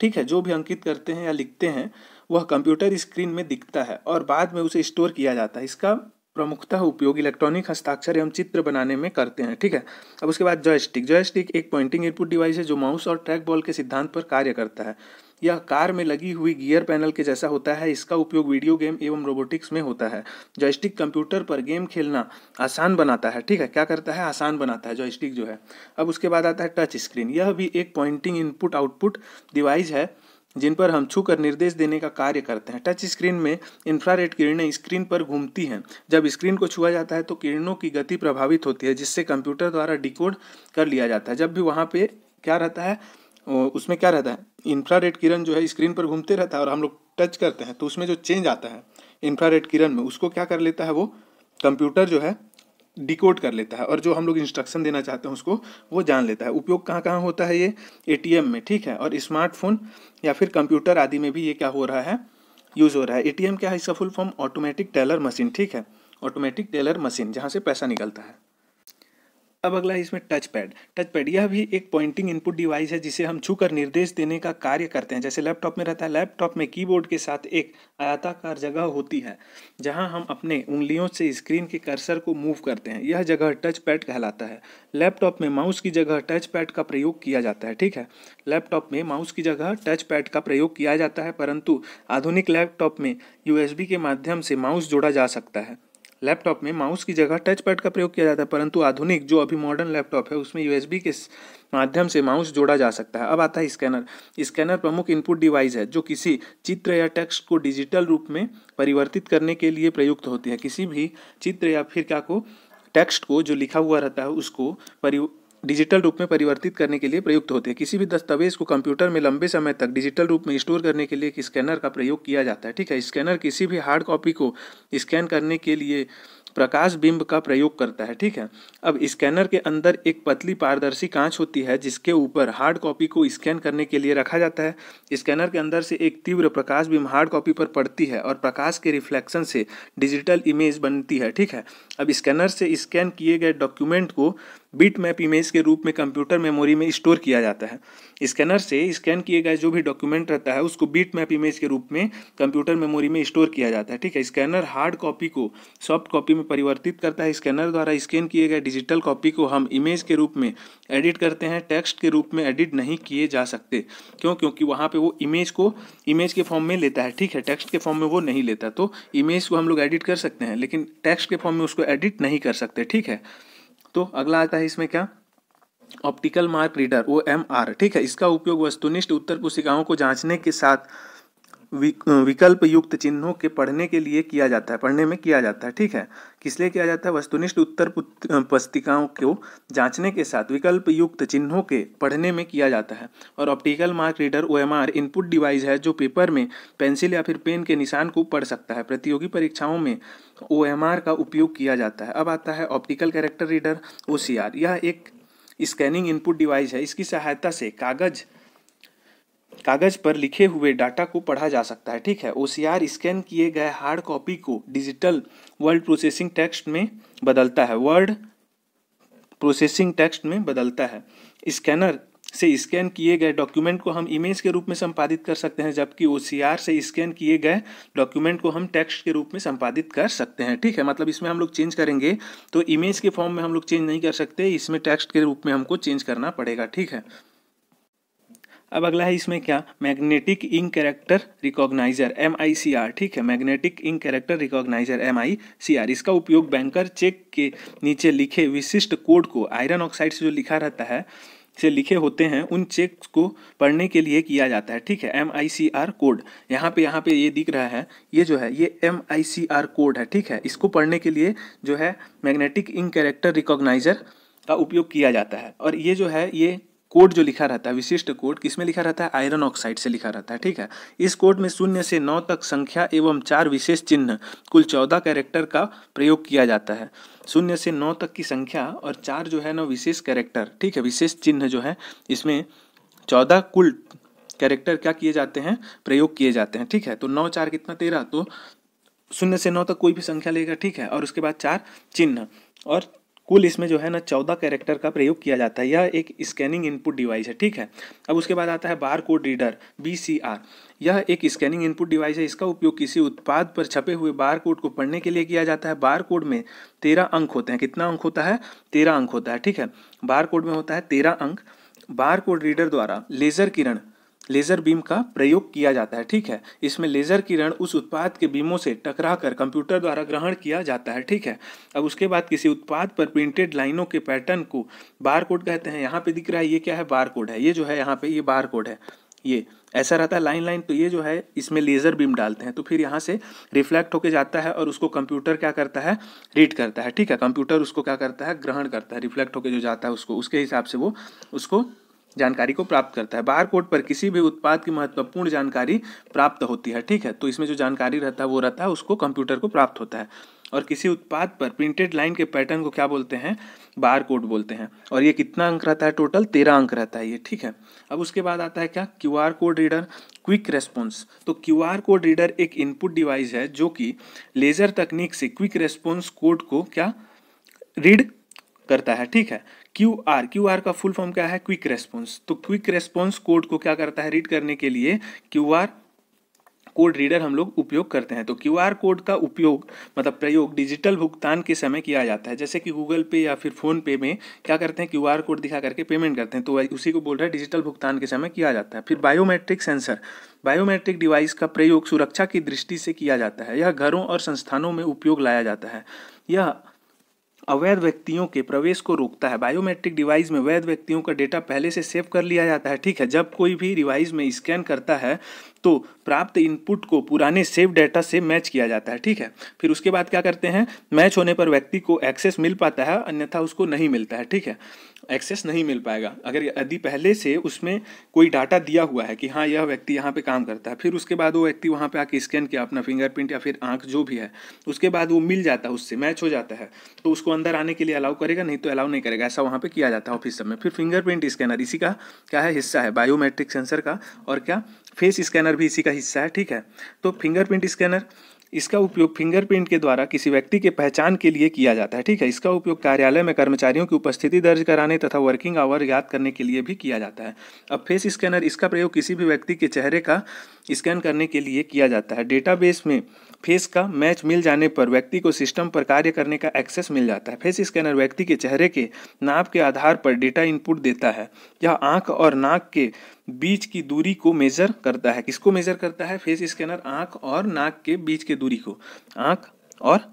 ठीक है जो भी अंकित करते हैं या लिखते हैं वह कंप्यूटर स्क्रीन में दिखता है और बाद में उसे स्टोर किया जाता है इसका प्रमुखता उपयोग इलेक्ट्रॉनिक हस्ताक्षर एवं चित्र बनाने में करते हैं ठीक है अब उसके बाद जॉयस्टिक जॉयस्टिक एक पॉइंटिंग इनपुट डिवाइस है जो माउस और ट्रैक बॉल के सिद्धांत पर कार्य करता है यह कार में लगी हुई गियर पैनल के जैसा होता है इसका उपयोग वीडियो गेम एवं रोबोटिक्स में होता है जॉयस्टिक कंप्यूटर पर गेम खेलना आसान बनाता है ठीक है क्या करता है आसान बनाता है जॉयस्टिक जो है अब उसके बाद आता है टच स्क्रीन यह भी एक पॉइंटिंग इनपुट आउटपुट डिवाइस है जिन पर हम छू कर निर्देश देने का कार्य करते हैं टच स्क्रीन में इंफ्रारेड किरणें स्क्रीन पर घूमती हैं जब स्क्रीन को छुआ जाता है तो किरणों की गति प्रभावित होती है जिससे कंप्यूटर द्वारा डिकोड कर लिया जाता है जब भी वहाँ पे क्या रहता है उसमें क्या रहता है इंफ्रारेड किरण जो है स्क्रीन पर घूमते रहता है और हम लोग टच करते हैं तो उसमें जो चेंज आता है इंफ्रारेड किरण में उसको क्या कर लेता है वो कंप्यूटर जो है डिकोड कर लेता है और जो हम लोग इंस्ट्रक्शन देना चाहते हैं उसको वो जान लेता है उपयोग कहाँ कहाँ होता है ये ए में ठीक है और स्मार्टफोन या फिर कंप्यूटर आदि में भी ये क्या हो रहा है यूज़ हो रहा है ए क्या है इसका full form automatic teller machine ठीक है ऑटोमेटिक टेलर मशीन जहाँ से पैसा निकलता है अब अगला है इसमें टच पैड टच पैड यह भी एक पॉइंटिंग इनपुट डिवाइस है जिसे हम छूकर निर्देश देने का कार्य करते हैं जैसे लैपटॉप में रहता है लैपटॉप में कीबोर्ड के साथ एक आयताकार जगह होती है जहां हम अपने उंगलियों से स्क्रीन के कर्सर को मूव करते हैं यह जगह टच पैड कहलाता है लैपटॉप में माउस की जगह टच पैड का प्रयोग किया जाता है ठीक है लैपटॉप में माउस की जगह टच पैड का प्रयोग किया जाता है परंतु आधुनिक लैपटॉप में यूएसबी के माध्यम से माउस जोड़ा जा सकता है लैपटॉप में माउस की जगह टच पैड का प्रयोग किया जाता है परंतु आधुनिक जो अभी मॉडर्न लैपटॉप है उसमें यूएसबी के माध्यम से माउस जोड़ा जा सकता है अब आता है स्कैनर स्कैनर प्रमुख इनपुट डिवाइस है जो किसी चित्र या टेक्स्ट को डिजिटल रूप में परिवर्तित करने के लिए प्रयुक्त होती है किसी भी चित्र या फिर क्या को टेक्स्ट को जो लिखा हुआ रहता है उसको परि डिजिटल रूप में परिवर्तित करने के लिए प्रयुक्त होते हैं किसी भी दस्तावेज को कंप्यूटर में लंबे समय तक डिजिटल रूप में स्टोर करने के लिए एक स्कैनर का प्रयोग किया जाता है ठीक है स्कैनर किसी भी हार्ड कॉपी को स्कैन करने के लिए प्रकाश बिंब का प्रयोग करता है ठीक है अब स्कैनर के अंदर एक पतली पारदर्शी कांच होती है जिसके ऊपर हार्ड कॉपी को स्कैन करने के लिए रखा जाता है स्कैनर के अंदर से एक तीव्र प्रकाश बिंब हार्ड कॉपी पर पड़ती है और प्रकाश के रिफ्लेक्शन से डिजिटल इमेज बनती है ठीक है अब स्कैनर से स्कैन किए गए डॉक्यूमेंट को बीट मैप इमेज के रूप में कंप्यूटर मेमोरी में स्टोर किया जाता है स्कैनर से स्कैन किए गए जो भी डॉक्यूमेंट रहता है उसको बीट मैप इमेज के रूप में कंप्यूटर मेमोरी में स्टोर किया जाता है ठीक है स्कैनर हार्ड कॉपी को सॉफ्ट कॉपी में परिवर्तित करता है स्कैनर द्वारा स्कैन किए गए डिजिटल कॉपी को हम इमेज के रूप में एडिट करते हैं टेक्स्ट के रूप में एडिट नहीं किए जा सकते क्यों क्योंकि वहाँ पर वो इमेज को इमेज के फॉर्म में लेता है ठीक है टेक्स्ट के फॉर्म में वो नहीं लेता तो इमेज को हम लोग एडिट कर सकते हैं लेकिन टेक्स्ट के फॉर्म में उसको एडिट नहीं कर सकते ठीक है तो अगला आता है इसमें क्या optical mark reader O M R ठीक है इसका उपयोग वस्तुनिष्ठ उत्तर पुस्तिकाओं को जांचने के साथ विकल्प युक्त चिन्हों के पढ़ने के लिए किया जाता है पढ़ने में किया जाता है ठीक है किस लिए किया जाता है वस्तुनिष्ठ उत्तर पुस्तिकाओं को जांचने के साथ विकल्प युक्त चिन्हों के पढ़ने में किया जाता है और optical mark reader O input device है जो पेपर में पेंसिल या फिर पेन के निशान को पढ़ सकता है प्रतियोगी परीक्षाओं में ओ का उपयोग किया जाता है अब आता है ऑप्टिकल कैरेक्टर रीडर ओ यह एक स्कैनिंग इनपुट डिवाइस है इसकी सहायता से कागज़ कागज़ पर लिखे हुए डाटा को पढ़ा जा सकता है ठीक है ओ स्कैन किए गए हार्ड कॉपी को डिजिटल वर्ड प्रोसेसिंग टेक्स्ट में बदलता है वर्ड प्रोसेसिंग टेक्स्ट में बदलता है स्कैनर से स्कैन किए गए डॉक्यूमेंट को हम इमेज के रूप में संपादित कर सकते हैं जबकि ओ से स्कैन किए गए डॉक्यूमेंट को हम टेक्स्ट के रूप में संपादित कर सकते हैं ठीक है मतलब इसमें हम लोग चेंज करेंगे तो इमेज के फॉर्म में हम लोग चेंज नहीं कर सकते इसमें टेक्स्ट के रूप में हमको चेंज करना पड़ेगा ठीक है अब अगला है इसमें क्या magnetic ink character recogniser M I C R ठीक है magnetic ink character recogniser M I C R इसका उपयोग बैंकर चेक के नीचे लिखे विशिष्ट कोड को आयरन ऑक्साइड से जो लिखा रहता है से लिखे होते हैं उन चेक को पढ़ने के लिए किया जाता है ठीक है M I C R code यहाँ पे यहाँ पे ये दिख रहा है ये जो है ये M I C R code है ठीक है इसको पढ़ने के लिए जो है मैग्नेटिक इंक कैरेक्टर रिकॉग्नाइजर का उपयोग किया जाता है और ये जो है ये कोड जो लिखा रहता है विशिष्ट कोड किसमें लिखा रहता है आयरन ऑक्साइड से लिखा रहता है ठीक है इस कोड में शून्य से नौ तक संख्या एवं चार विशेष चिन्ह कुल चौदह कैरेक्टर का प्रयोग किया जाता है शून्य से नौ तक की संख्या और चार जो है ना विशेष कैरेक्टर ठीक है विशेष चिन्ह जो है इसमें चौदह कुल कैरेक्टर क्या किए जाते हैं प्रयोग किए जाते हैं ठीक है तो नौ चार कितना तेरह तो शून्य से नौ तक कोई भी संख्या लेगा ठीक है और उसके बाद चार चिन्ह और कुल इसमें जो है ना चौदह कैरेक्टर का प्रयोग किया जाता है यह एक स्कैनिंग इनपुट डिवाइस है ठीक है अब उसके बाद आता है बार कोड रीडर बी यह एक स्कैनिंग इनपुट डिवाइस है इसका उपयोग किसी उत्पाद पर छपे हुए बार कोड को पढ़ने के लिए किया जाता है बार कोड में तेरह अंक होते हैं कितना अंक होता है तेरह अंक होता है ठीक है बार कोड में होता है तेरह अंक बार कोड रीडर द्वारा लेजर किरण लेजर बीम का प्रयोग किया जाता है ठीक है इसमें लेजर किरण उस उत्पाद के बीमों से टकरा कर कंप्यूटर द्वारा ग्रहण किया जाता है ठीक है अब उसके बाद किसी उत्पाद पर प्रिंटेड लाइनों के पैटर्न को बार कोड कहते हैं यहाँ पे दिख रहा है ये क्या है बार कोड है ये जो है यहाँ पे ये बार कोड है ये ऐसा रहता है लाइन लाइन तो ये जो है इसमें लेज़र बीम डालते हैं तो फिर यहाँ से रिफ्लेक्ट होके जाता है और उसको कंप्यूटर क्या करता है रीड करता है ठीक है कंप्यूटर उसको क्या करता है ग्रहण करता है रिफ्लेक्ट होके जो जाता है उसको उसके हिसाब से वो उसको जानकारी को प्राप्त करता है बार कोड पर किसी भी उत्पाद की महत्वपूर्ण जानकारी प्राप्त होती है ठीक है तो इसमें जो जानकारी रहता है वो रहता है उसको कंप्यूटर को प्राप्त होता है और किसी उत्पाद पर प्रिंटेड लाइन के पैटर्न को क्या बोलते हैं बार कोड बोलते हैं और ये कितना अंक रहता है टोटल तेरह अंक रहता है ये ठीक है अब उसके बाद आता है क्या Q R code reader quick response तो क्यू आर कोड रीडर एक इनपुट डिवाइस है जो कि लेज़र तकनीक से क्विक रेस्पॉन्स कोड को क्या रीड करता है ठीक है क्यू आर क्यू आर का फुल फॉर्म क्या है क्विक रेस्पॉन्स तो क्विक रेस्पॉन्स कोड को क्या करता है रीड करने के लिए क्यू आर कोड रीडर हम लोग उपयोग करते हैं तो क्यू आर कोड का उपयोग मतलब प्रयोग डिजिटल भुगतान के समय किया जाता है जैसे कि गूगल पे या फिर फोन पे में क्या करते हैं क्यू आर कोड दिखा करके पेमेंट करते हैं तो उसी को बोल रहा है डिजिटल भुगतान के समय किया जाता है फिर बायोमेट्रिक सेंसर बायोमेट्रिक डिवाइस का प्रयोग सुरक्षा की दृष्टि से किया जाता है यह घरों और संस्थानों में उपयोग लाया जाता है यह अवैध व्यक्तियों के प्रवेश को रोकता है बायोमेट्रिक डिवाइस में वैध व्यक्तियों का डेटा पहले से सेव कर लिया जाता है ठीक है जब कोई भी डिवाइस में स्कैन करता है तो प्राप्त इनपुट को पुराने सेव डेटा से मैच किया जाता है ठीक है फिर उसके बाद क्या करते हैं मैच होने पर व्यक्ति को एक्सेस मिल पाता है अन्यथा उसको नहीं मिलता है ठीक है एक्सेस नहीं मिल पाएगा अगर यदि पहले से उसमें कोई डाटा दिया हुआ है कि हाँ यह व्यक्ति यहाँ पे काम करता है फिर उसके बाद वो व्यक्ति वहाँ पे आके स्कैन किया अपना फिंगरप्रिंट या फिर आंख जो भी है उसके बाद वो मिल जाता है उससे मैच हो जाता है तो उसको अंदर आने के लिए अलाउ करेगा नहीं तो अलाउ नहीं करेगा ऐसा वहाँ पर किया जाता है ऑफिस सब में फिर फिंगरप्रिंट स्कैनर इसी का क्या है हिस्सा है बायोमेट्रिक सेंसर का और क्या फेस स्कैनर भी इसी का हिस्सा है ठीक है तो फिंगरप्रिंट स्कैनर इसका उपयोग फिंगरप्रिंट के द्वारा किसी व्यक्ति के पहचान के लिए किया जाता है ठीक है इसका उपयोग कार्यालय में कर्मचारियों की उपस्थिति दर्ज कराने तथा वर्किंग आवर याद करने के लिए भी किया जाता है अब फेस स्कैनर इसका प्रयोग किसी भी व्यक्ति के चेहरे का स्कैन करने के लिए किया जाता है डेटाबेस में फेस का मैच मिल जाने पर व्यक्ति को सिस्टम पर कार्य करने का एक्सेस मिल जाता है फेस स्कैनर व्यक्ति के चेहरे के नाप के आधार पर डेटा इनपुट देता है यह आंख और नाक के बीच की दूरी को मेजर करता है किसको मेजर करता है फेस स्कैनर आंख और नाक के बीच के दूरी को आंख और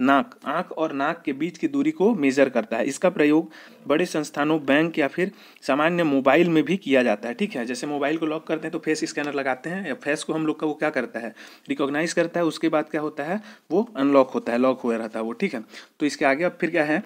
नाक आँख और नाक के बीच की दूरी को मेज़र करता है इसका प्रयोग बड़े संस्थानों बैंक या फिर सामान्य मोबाइल में भी किया जाता है ठीक है जैसे मोबाइल को लॉक करते हैं तो फेस स्कैनर लगाते हैं या फेस को हम लोग का वो क्या करता है रिकॉग्नाइज करता है उसके बाद क्या होता है वो अनलॉक होता है लॉक हुआ रहता है वो ठीक है तो इसके आगे अब फिर क्या है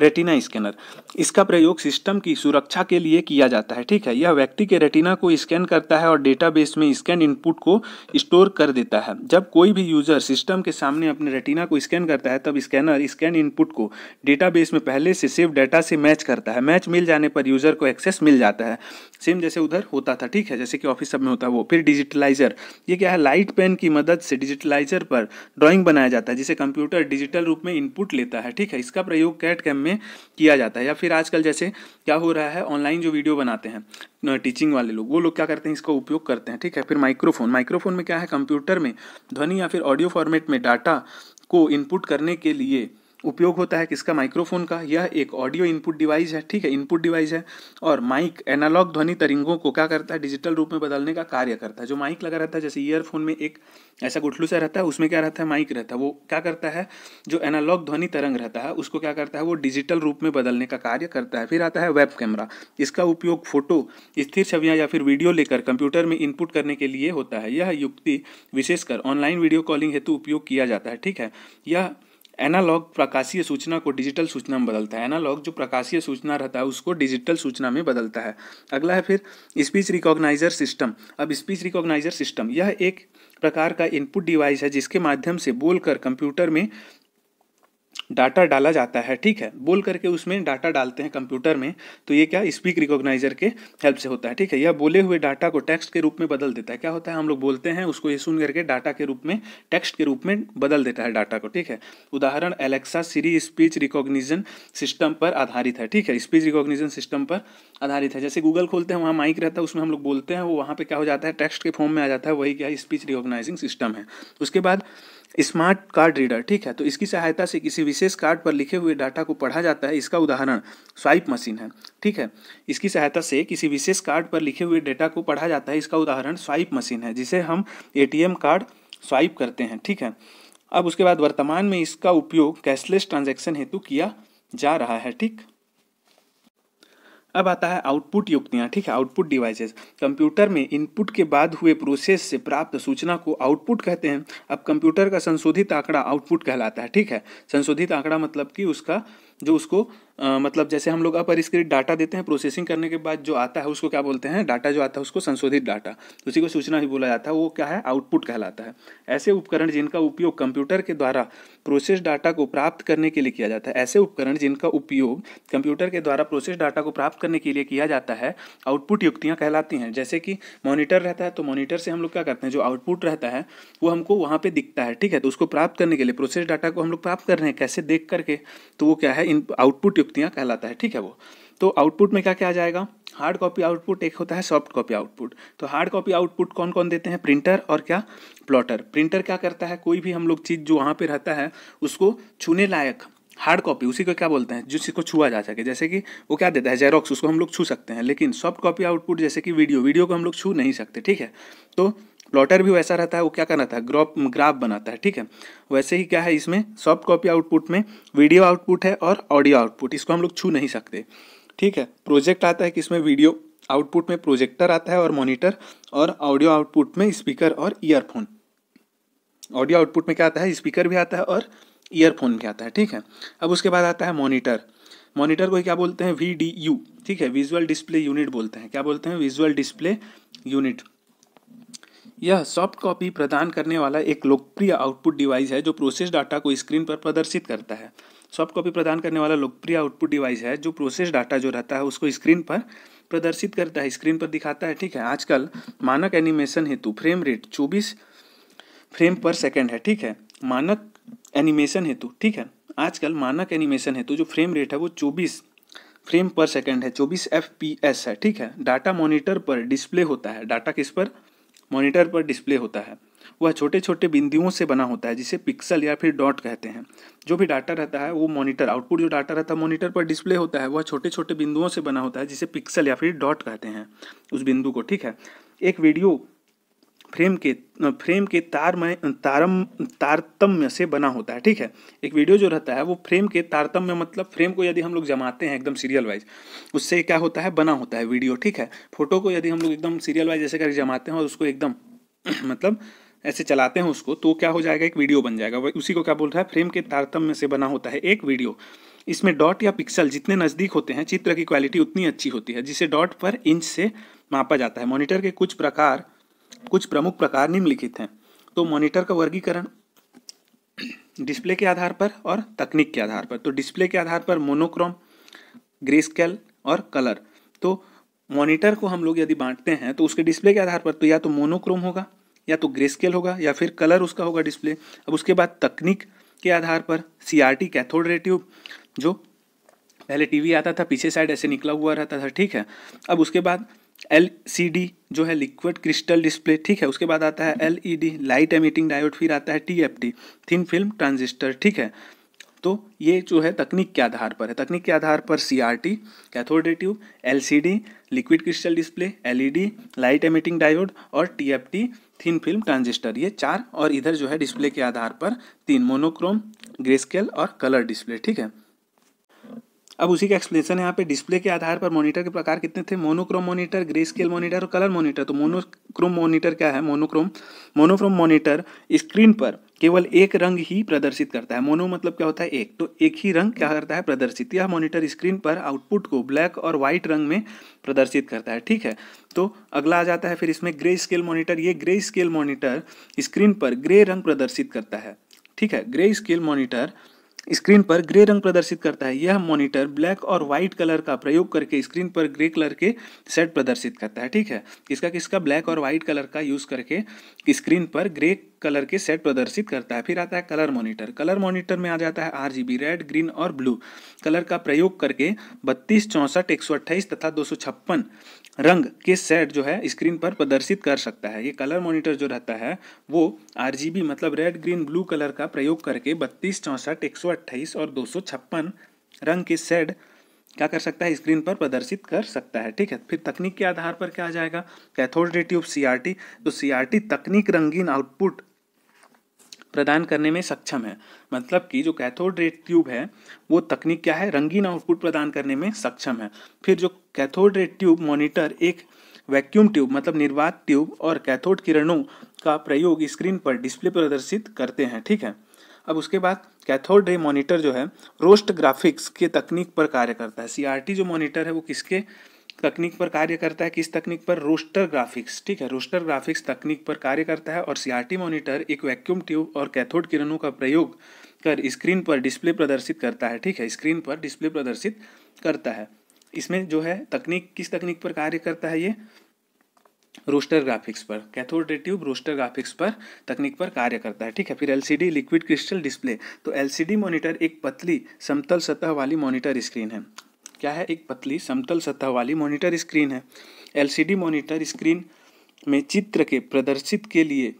रेटिना स्कैनर इसका प्रयोग सिस्टम की सुरक्षा के लिए किया जाता है ठीक है यह व्यक्ति के रेटिना को स्कैन करता है और डेटाबेस में स्कैन इनपुट को स्टोर कर देता है जब कोई भी यूजर सिस्टम के सामने अपने रेटिना को स्कैन करता है तब स्कैनर स्कैन इनपुट को डेटाबेस में पहले से सेव डाटा से मैच करता है मैच मिल जाने पर यूजर को एक्सेस मिल जाता है सेम जैसे उधर होता था ठीक है जैसे कि ऑफिस सब में होता है वो फिर डिजिटलाइजर ये क्या है लाइट पेन की मदद से डिजिटलाइजर पर ड्रॉइंग बनाया जाता है जिसे कंप्यूटर डिजिटल रूप में इनपुट लेता है ठीक है इसका प्रयोग कैट कैम में किया जाता है या फिर आजकल जैसे क्या हो रहा है ऑनलाइन जो वीडियो बनाते हैं टीचिंग वाले लोग वो लोग क्या करते हैं इसका उपयोग करते हैं ठीक है फिर माइक्रोफोन माइक्रोफोन में क्या है कंप्यूटर में ध्वनि या फिर ऑडियो फॉर्मेट में डाटा को इनपुट करने के लिए उपयोग होता है किसका माइक्रोफोन का यह एक ऑडियो इनपुट डिवाइस है ठीक है इनपुट डिवाइस है और माइक एनालॉग ध्वनि तरंगों को क्या करता है डिजिटल रूप में बदलने का कार्य करता है जो माइक लगा रहता है जैसे ईयरफोन में एक ऐसा गुठलू सा रहता है उसमें क्या रहता है माइक रहता है वो क्या करता है जो एनालॉग ध्वनि तरंग रहता है उसको क्या करता है वो डिजिटल रूप में बदलने का कार्य करता है फिर आता है वेब कैमरा इसका उपयोग फोटो स्थिर छवियाँ या फिर वीडियो लेकर कंप्यूटर में इनपुट करने के लिए होता है यह युक्ति विशेषकर ऑनलाइन वीडियो कॉलिंग हेतु उपयोग किया जाता है ठीक है यह एनालॉग प्रकाशीय सूचना को डिजिटल सूचना में बदलता है एनालॉग जो प्रकाशीय सूचना रहता है उसको डिजिटल सूचना में बदलता है अगला है फिर स्पीच रिकॉग्नाइजर सिस्टम अब स्पीच रिकॉग्नाइजर सिस्टम यह एक प्रकार का इनपुट डिवाइस है जिसके माध्यम से बोलकर कंप्यूटर में डाटा डाला जाता है ठीक है बोल करके उसमें डाटा डालते हैं कंप्यूटर में तो ये क्या स्पीक रिकॉग्नाइजर के हेल्प से होता है ठीक है या बोले हुए डाटा को टेक्स्ट के रूप में बदल देता है क्या होता है हम लोग बोलते हैं उसको ये सुन करके डाटा के रूप में टेक्स्ट के रूप में बदल देता है डाटा को ठीक है उदाहरण Alexa Siri speech recognition system पर आधारित है ठीक है स्पीच रिकॉग्निजन सिस्टम पर आधारित है जैसे गूगल खोलते हैं वहाँ माइक रहता है उसमें हम लोग बोलते हैं वो वहाँ पर क्या हो जाता है टेक्स्ट के फॉर्म में आ जाता है वही क्या स्पीच रिकॉग्नाइजिंग सिस्टम है उसके बाद स्मार्ट कार्ड रीडर ठीक है तो इसकी सहायता से किसी विशेष कार्ड पर लिखे हुए डाटा को पढ़ा जाता है इसका उदाहरण स्वाइप मशीन है ठीक है इसकी सहायता से किसी विशेष कार्ड पर लिखे हुए डाटा को पढ़ा जाता है इसका उदाहरण स्वाइप मशीन है जिसे हम ए कार्ड स्वाइप करते हैं ठीक है अब उसके बाद वर्तमान में इसका उपयोग कैशलेस ट्रांजेक्शन हेतु किया जा रहा है ठीक अब आता है आउटपुट युक्तियाँ ठीक है आउटपुट डिवाइसेस कंप्यूटर में इनपुट के बाद हुए प्रोसेस से प्राप्त सूचना को आउटपुट कहते हैं अब कंप्यूटर का संशोधित आंकड़ा आउटपुट कहलाता है ठीक है संशोधित आंकड़ा मतलब कि उसका जो उसको आ, मतलब जैसे हम लोग अपरिष्कृत डाटा देते हैं प्रोसेसिंग करने के बाद जो आता है उसको क्या बोलते हैं डाटा जो आता है उसको संशोधित डाटा उसी को सूचना भी बोला जाता है वो क्या है आउटपुट कहलाता है ऐसे उपकरण जिनका उपयोग कंप्यूटर के द्वारा प्रोसेस डाटा को प्राप्त करने के लिए किया जाता है ऐसे उपकरण जिनका उपयोग कंप्यूटर के द्वारा प्रोसेस डाटा को प्राप्त करने के लिए किया जाता है आउटपुट युक्तियाँ कहलाती हैं जैसे कि मॉनिटर रहता है तो मॉनिटर से हम लोग क्या करते हैं जो आउटपुट रहता है वो हमको वहाँ पर दिखता है ठीक है तो उसको प्राप्त करने के लिए प्रोसेस डाटा को हम लोग प्राप्त कर रहे हैं कैसे देख करके तो वो क्या है इन आउटपुट युक्तियाँ कहलाता है ठीक है वो तो आउटपुट में क्या क्या आ जाएगा हार्ड कॉपी आउटपुट एक होता है सॉफ्ट कॉपी आउटपुट तो हार्ड कॉपी आउटपुट कौन कौन देते हैं प्रिंटर और क्या प्लॉटर प्रिंटर क्या करता है कोई भी हम लोग चीज़ जो वहाँ पर रहता है उसको छूने लायक हार्ड कॉपी उसी को क्या बोलते हैं जिसको छुआ जा सके जैसे कि वो क्या देता है जेरोक्स उसको हम लोग छू सकते हैं लेकिन सॉफ्ट कॉपी आउटपुट जैसे कि वीडियो वीडियो को हम लोग छू नहीं सकते ठीक है तो प्लॉटर भी वैसा रहता है वो क्या करना था ग्रॉप ग्राफ बनाता है ठीक है वैसे ही क्या है इसमें सॉफ्ट कॉपी आउटपुट में वीडियो आउटपुट है और ऑडियो आउटपुट इसको हम लोग छू नहीं सकते ठीक है प्रोजेक्ट आता है कि इसमें वीडियो आउटपुट में प्रोजेक्टर आता है और मॉनिटर और ऑडियो आउटपुट में स्पीकर और ईयरफोन ऑडियो आउटपुट में क्या आता है स्पीकर भी आता है और ईयरफोन भी आता है ठीक है अब उसके बाद आता है मॉनिटर मॉनिटर को क्या बोलते हैं वी डी यू ठीक है विजुअल डिस्प्ले यूनिट बोलते हैं क्या बोलते हैं विजुअल डिस्प्ले यूनिट यह सॉफ्ट कॉपी प्रदान करने वाला एक लोकप्रिय आउटपुट डिवाइस है जो प्रोसेस डाटा को स्क्रीन पर प्रदर्शित करता है सॉफ्ट कॉपी प्रदान करने वाला लोकप्रिय आउटपुट डिवाइस है जो प्रोसेस डाटा जो रहता है उसको स्क्रीन पर प्रदर्शित करता है स्क्रीन पर दिखाता है ठीक है आजकल मानक एनिमेशन हेतु फ्रेम रेट चौबीस फ्रेम पर सेकेंड है ठीक है मानक एनिमेशन हेतु ठीक है आजकल मानक एनिमेशन हेतु जो फ्रेम रेट है वो चौबीस फ्रेम पर सेकेंड है चौबीस एफ है ठीक है डाटा मॉनिटर पर डिस्प्ले होता है डाटा किस पर मॉनिटर पर डिस्प्ले होता है वह छोटे छोटे बिंदुओं से बना होता है जिसे पिक्सल या फिर डॉट कहते हैं जो भी डाटा रहता है वो मॉनिटर आउटपुट जो डाटा रहता है मॉनिटर पर डिस्प्ले होता है वह छोटे छोटे बिंदुओं से बना होता है जिसे पिक्सल या फिर डॉट कहते हैं उस बिंदु को ठीक है एक वीडियो फ्रेम के फ्रेम के तारमय तारम तारतम्य से बना होता है ठीक है एक वीडियो जो रहता है वो फ्रेम के तारतम्य मतलब फ्रेम को यदि हम लोग जमाते हैं एकदम सीरियल वाइज उससे क्या होता है बना होता है वीडियो ठीक है फोटो को यदि हम लोग एकदम सीरियल वाइज ऐसे करके जमाते हैं और उसको एकदम (clears throat) मतलब ऐसे चलाते हैं उसको तो क्या हो जाएगा एक वीडियो बन जाएगा उसी को क्या बोल रहा है फ्रेम के तारतम्य से बना होता है एक वीडियो इसमें डॉट या पिक्सल जितने नज़दीक होते हैं चित्र की क्वालिटी उतनी अच्छी होती है जिसे डॉट पर इंच से मापा जाता है मॉनिटर के कुछ प्रकार कुछ प्रमुख प्रकार निम्नलिखित हैं तो मॉनिटर का वर्गीकरण डिस्प्ले के आधार पर और तकनीक के आधार पर तो डिस्प्ले के आधार पर मोनोक्रोम ग्रे स्केल और कलर तो मॉनिटर को हम लोग यदि बांटते हैं तो उसके डिस्प्ले के आधार पर तो या तो मोनोक्रोम होगा या तो ग्रे स्केल होगा या फिर कलर उसका होगा डिस्प्ले अब उसके बाद तकनीक के आधार पर सी आर टी कैथोड रे जो पहले टीवी आता था पीछे साइड ऐसे निकला हुआ रहता था ठीक है अब उसके बाद एल सी डी जो है लिक्विड क्रिस्टल डिस्प्ले ठीक है उसके बाद आता है L E D light emitting diode फिर आता है T F T thin film transistor ठीक है तो ये जो है तकनीक के आधार पर है तकनीक के आधार पर C R T cathode ray tube L C D liquid crystal display L E D light emitting diode और T F T thin film transistor ये चार और इधर जो है डिस्प्ले के आधार पर तीन मोनोक्रोम ग्रेस्केल और कलर डिस्प्ले ठीक है अब उसी का एक्सप्लेनेशन यहाँ पे डिस्प्ले के आधार पर मॉनिटर के प्रकार कितने थे monochrome monitor grey scale monitor और कलर मॉनिटर तो मोनोक्रोम मॉनिटर क्या है मोनोक्रोम मोनोक्रोम मॉनिटर स्क्रीन पर केवल एक रंग ही प्रदर्शित करता है मोनो मतलब क्या होता है एक तो एक ही रंग क्या करता है प्रदर्शित यह मॉनिटर स्क्रीन पर आउटपुट को ब्लैक और व्हाइट रंग में प्रदर्शित करता है ठीक है तो अगला आ जाता है फिर इसमें ग्रे स्केल मॉनिटर ये ग्रे स्केल मॉनिटर स्क्रीन पर ग्रे रंग प्रदर्शित करता है ठीक है ग्रे स्केल मॉनिटर स्क्रीन पर ग्रे रंग प्रदर्शित करता है यह मॉनिटर ब्लैक और व्हाइट कलर का प्रयोग करके स्क्रीन पर ग्रे कलर के सेट प्रदर्शित करता है ठीक है किसका किसका ब्लैक और व्हाइट कलर का यूज़ करके स्क्रीन पर ग्रे कलर के सेट प्रदर्शित करता है फिर आता है कलर मॉनिटर कलर मॉनिटर में आ जाता है आर रेड ग्रीन और ब्लू कलर का प्रयोग करके बत्तीस चौंसठ एक तथा दो रंग के सेट जो है स्क्रीन पर प्रदर्शित कर सकता है ये कलर मॉनिटर जो रहता है वो आर मतलब रेड ग्रीन ब्लू कलर का प्रयोग करके बत्तीस चौंसठ एक और दो रंग के सेड क्या कर सकता है स्क्रीन पर प्रदर्शित कर सकता है ठीक है फिर तकनीक के आधार पर क्या आ जाएगा कैथोड रे ट्यूब सीआरटी तो सीआरटी तकनीक रंगीन आउटपुट प्रदान करने में सक्षम है मतलब कि जो कैथोड रेट ट्यूब है वो तकनीक क्या है रंगीन आउटपुट प्रदान करने में सक्षम है फिर जो कैथोड रे ट्यूब मॉनिटर एक वैक्यूम ट्यूब मतलब निर्वात ट्यूब और कैथोड किरणों का प्रयोग स्क्रीन पर डिस्प्ले प्रदर्शित करते हैं ठीक है अब उसके बाद कैथोड रे मॉनिटर जो है रोस्ट ग्राफिक्स के तकनीक पर कार्य करता है सीआरटी जो मॉनिटर है वो किसके तकनीक पर कार्य करता है किस तकनीक पर रोस्टर ग्राफिक्स ठीक है रोस्टर ग्राफिक्स तकनीक पर कार्य करता है और सीआरटी मॉनिटर एक वैक्यूम ट्यूब और कैथोड किरणों का प्रयोग कर स्क्रीन पर डिस्प्ले प्रदर्शित करता है ठीक है स्क्रीन पर डिस्प्ले प्रदर्शित करता है इसमें जो है तकनीक किस तकनीक पर कार्य करता है ये रोस्टर ग्राफिक्स पर cathode ray tube raster graphics पर तकनीक पर कार्य करता है ठीक है फिर एलसीडी लिक्विड क्रिस्टल डिस्प्ले तो एलसीडी मॉनिटर एक पतली समतल सतह वाली मॉनिटर स्क्रीन है क्या है एक पतली समतल सतह वाली मॉनिटर स्क्रीन है एलसीडी मॉनिटर स्क्रीन में चित्र के प्रदर्शित के लिए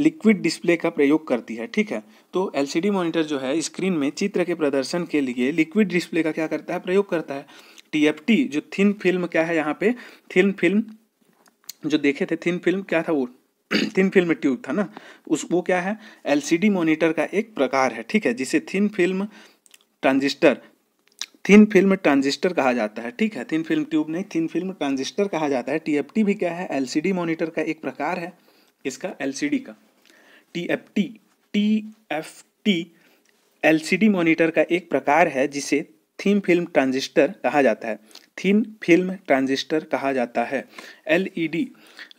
लिक्विड डिस्प्ले का प्रयोग करती है ठीक है तो एलसीडी मॉनिटर जो है स्क्रीन में चित्र के प्रदर्शन के लिए लिक्विड डिस्प्ले का क्या करता है प्रयोग करता है टीएफटी जो थिन फिल्म क्या है यहाँ पे थिन फिल्म जो देखे थे थिन फिल्म क्या था वो थिन फिल्म ट्यूब था ना उस वो क्या है एलसीडी मॉनिटर का एक प्रकार है ठीक है जिसे thin film transistor thin film transistor कहा जाता है ठीक है थिन फिल्म ट्यूब नहीं थिन फिल्म ट्रांजिस्टर कहा जाता है टीएफटी भी क्या है एलसीडी मॉनिटर का एक प्रकार है इसका एलसीडी का T F T T F T L monitor का एक प्रकार है जिसे थीम फिल्म ट्रांजिस्टर कहा जाता है थीम फिल्म ट्रांजिस्टर कहा जाता है L E D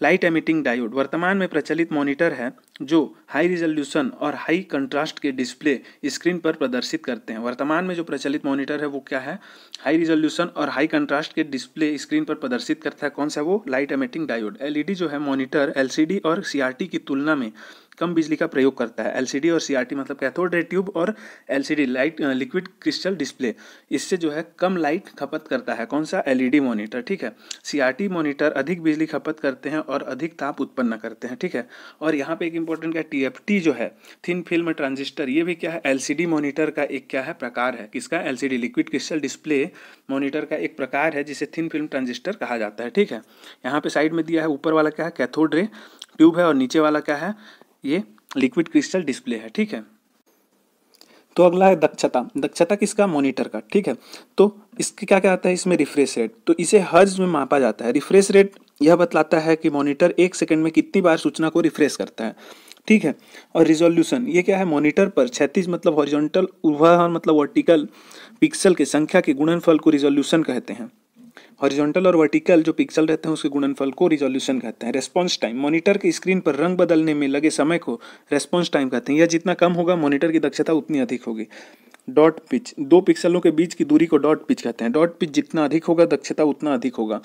light emitting diode वर्तमान में प्रचलित मॉनिटर है जो हाई रिजोल्यूशन और हाई कंट्रास्ट के डिस्प्ले स्क्रीन पर प्रदर्शित करते हैं वर्तमान में जो प्रचलित मॉनिटर है वो क्या है हाई रिजोल्यूशन और हाई कंट्रास्ट के डिस्प्ले स्क्रीन पर प्रदर्शित करता है कौन सा वो लाइट एमिटिंग डायोड एलईडी जो है मॉनिटर एलसीडी और सीआरटी की तुलना में कम बिजली का प्रयोग करता है एलसीडी और सीआरटी मतलब कैथोड रे ट्यूब और LCD light liquid crystal display इससे जो है कम लाइट खपत करता है कौन सा एलईडी मॉनिटर ठीक है सीआरटी मॉनिटर अधिक बिजली खपत करते हैं और अधिक ताप उत्पन्न करते हैं ठीक है और यहाँ पे एक इंपॉर्टेंट क्या टी एफ टी जो है थिन फिल्म ट्रांजिस्टर ये भी क्या है एल सी डी मोनिटर का एक क्या है प्रकार है किसका L C D liquid crystal display monitor का एक प्रकार है जिसे थिन फिल्म ट्रांजिस्टर कहा जाता है ठीक है यहाँ पे साइड में दिया है ऊपर वाला क्या है कैथोड रे ट्यूब है और नीचे वाला क्या है ये लिक्विड क्रिस्टल डिस्प्ले है ठीक है तो अगला है दक्षता दक्षता किसका मॉनिटर का ठीक है तो इसके क्या कहता है इसमें रिफ्रेश रेट तो इसे हर्ज में मापा जाता है रिफ्रेश रेट यह बतलाता है कि मॉनिटर एक सेकंड में कितनी बार सूचना को रिफ्रेश करता है ठीक है और रिजोल्यूशन ये क्या है मॉनिटर पर छत्तीस मतलब हॉरिजॉन्टल ऊर्ध्वाधर मतलब वर्टिकल पिक्सल के संख्या के गुणनफल को रिजोल्यूशन कहते हैं हॉरिजॉन्टल और वर्टिकल जो पिक्सल रहते हैं उसके गुणनफल को रिजोल्यूशन कहते हैं रेस्पॉन्स टाइम मॉनिटर की स्क्रीन पर रंग बदलने में लगे समय को रेस्पॉन्स टाइम कहते हैं यह जितना कम होगा मॉनिटर की दक्षता उतनी अधिक होगी डॉट पिच दो पिक्सलों के बीच की दूरी को डॉट पिच कहते हैं डॉट पिच जितना अधिक होगा दक्षता उतना अधिक होगा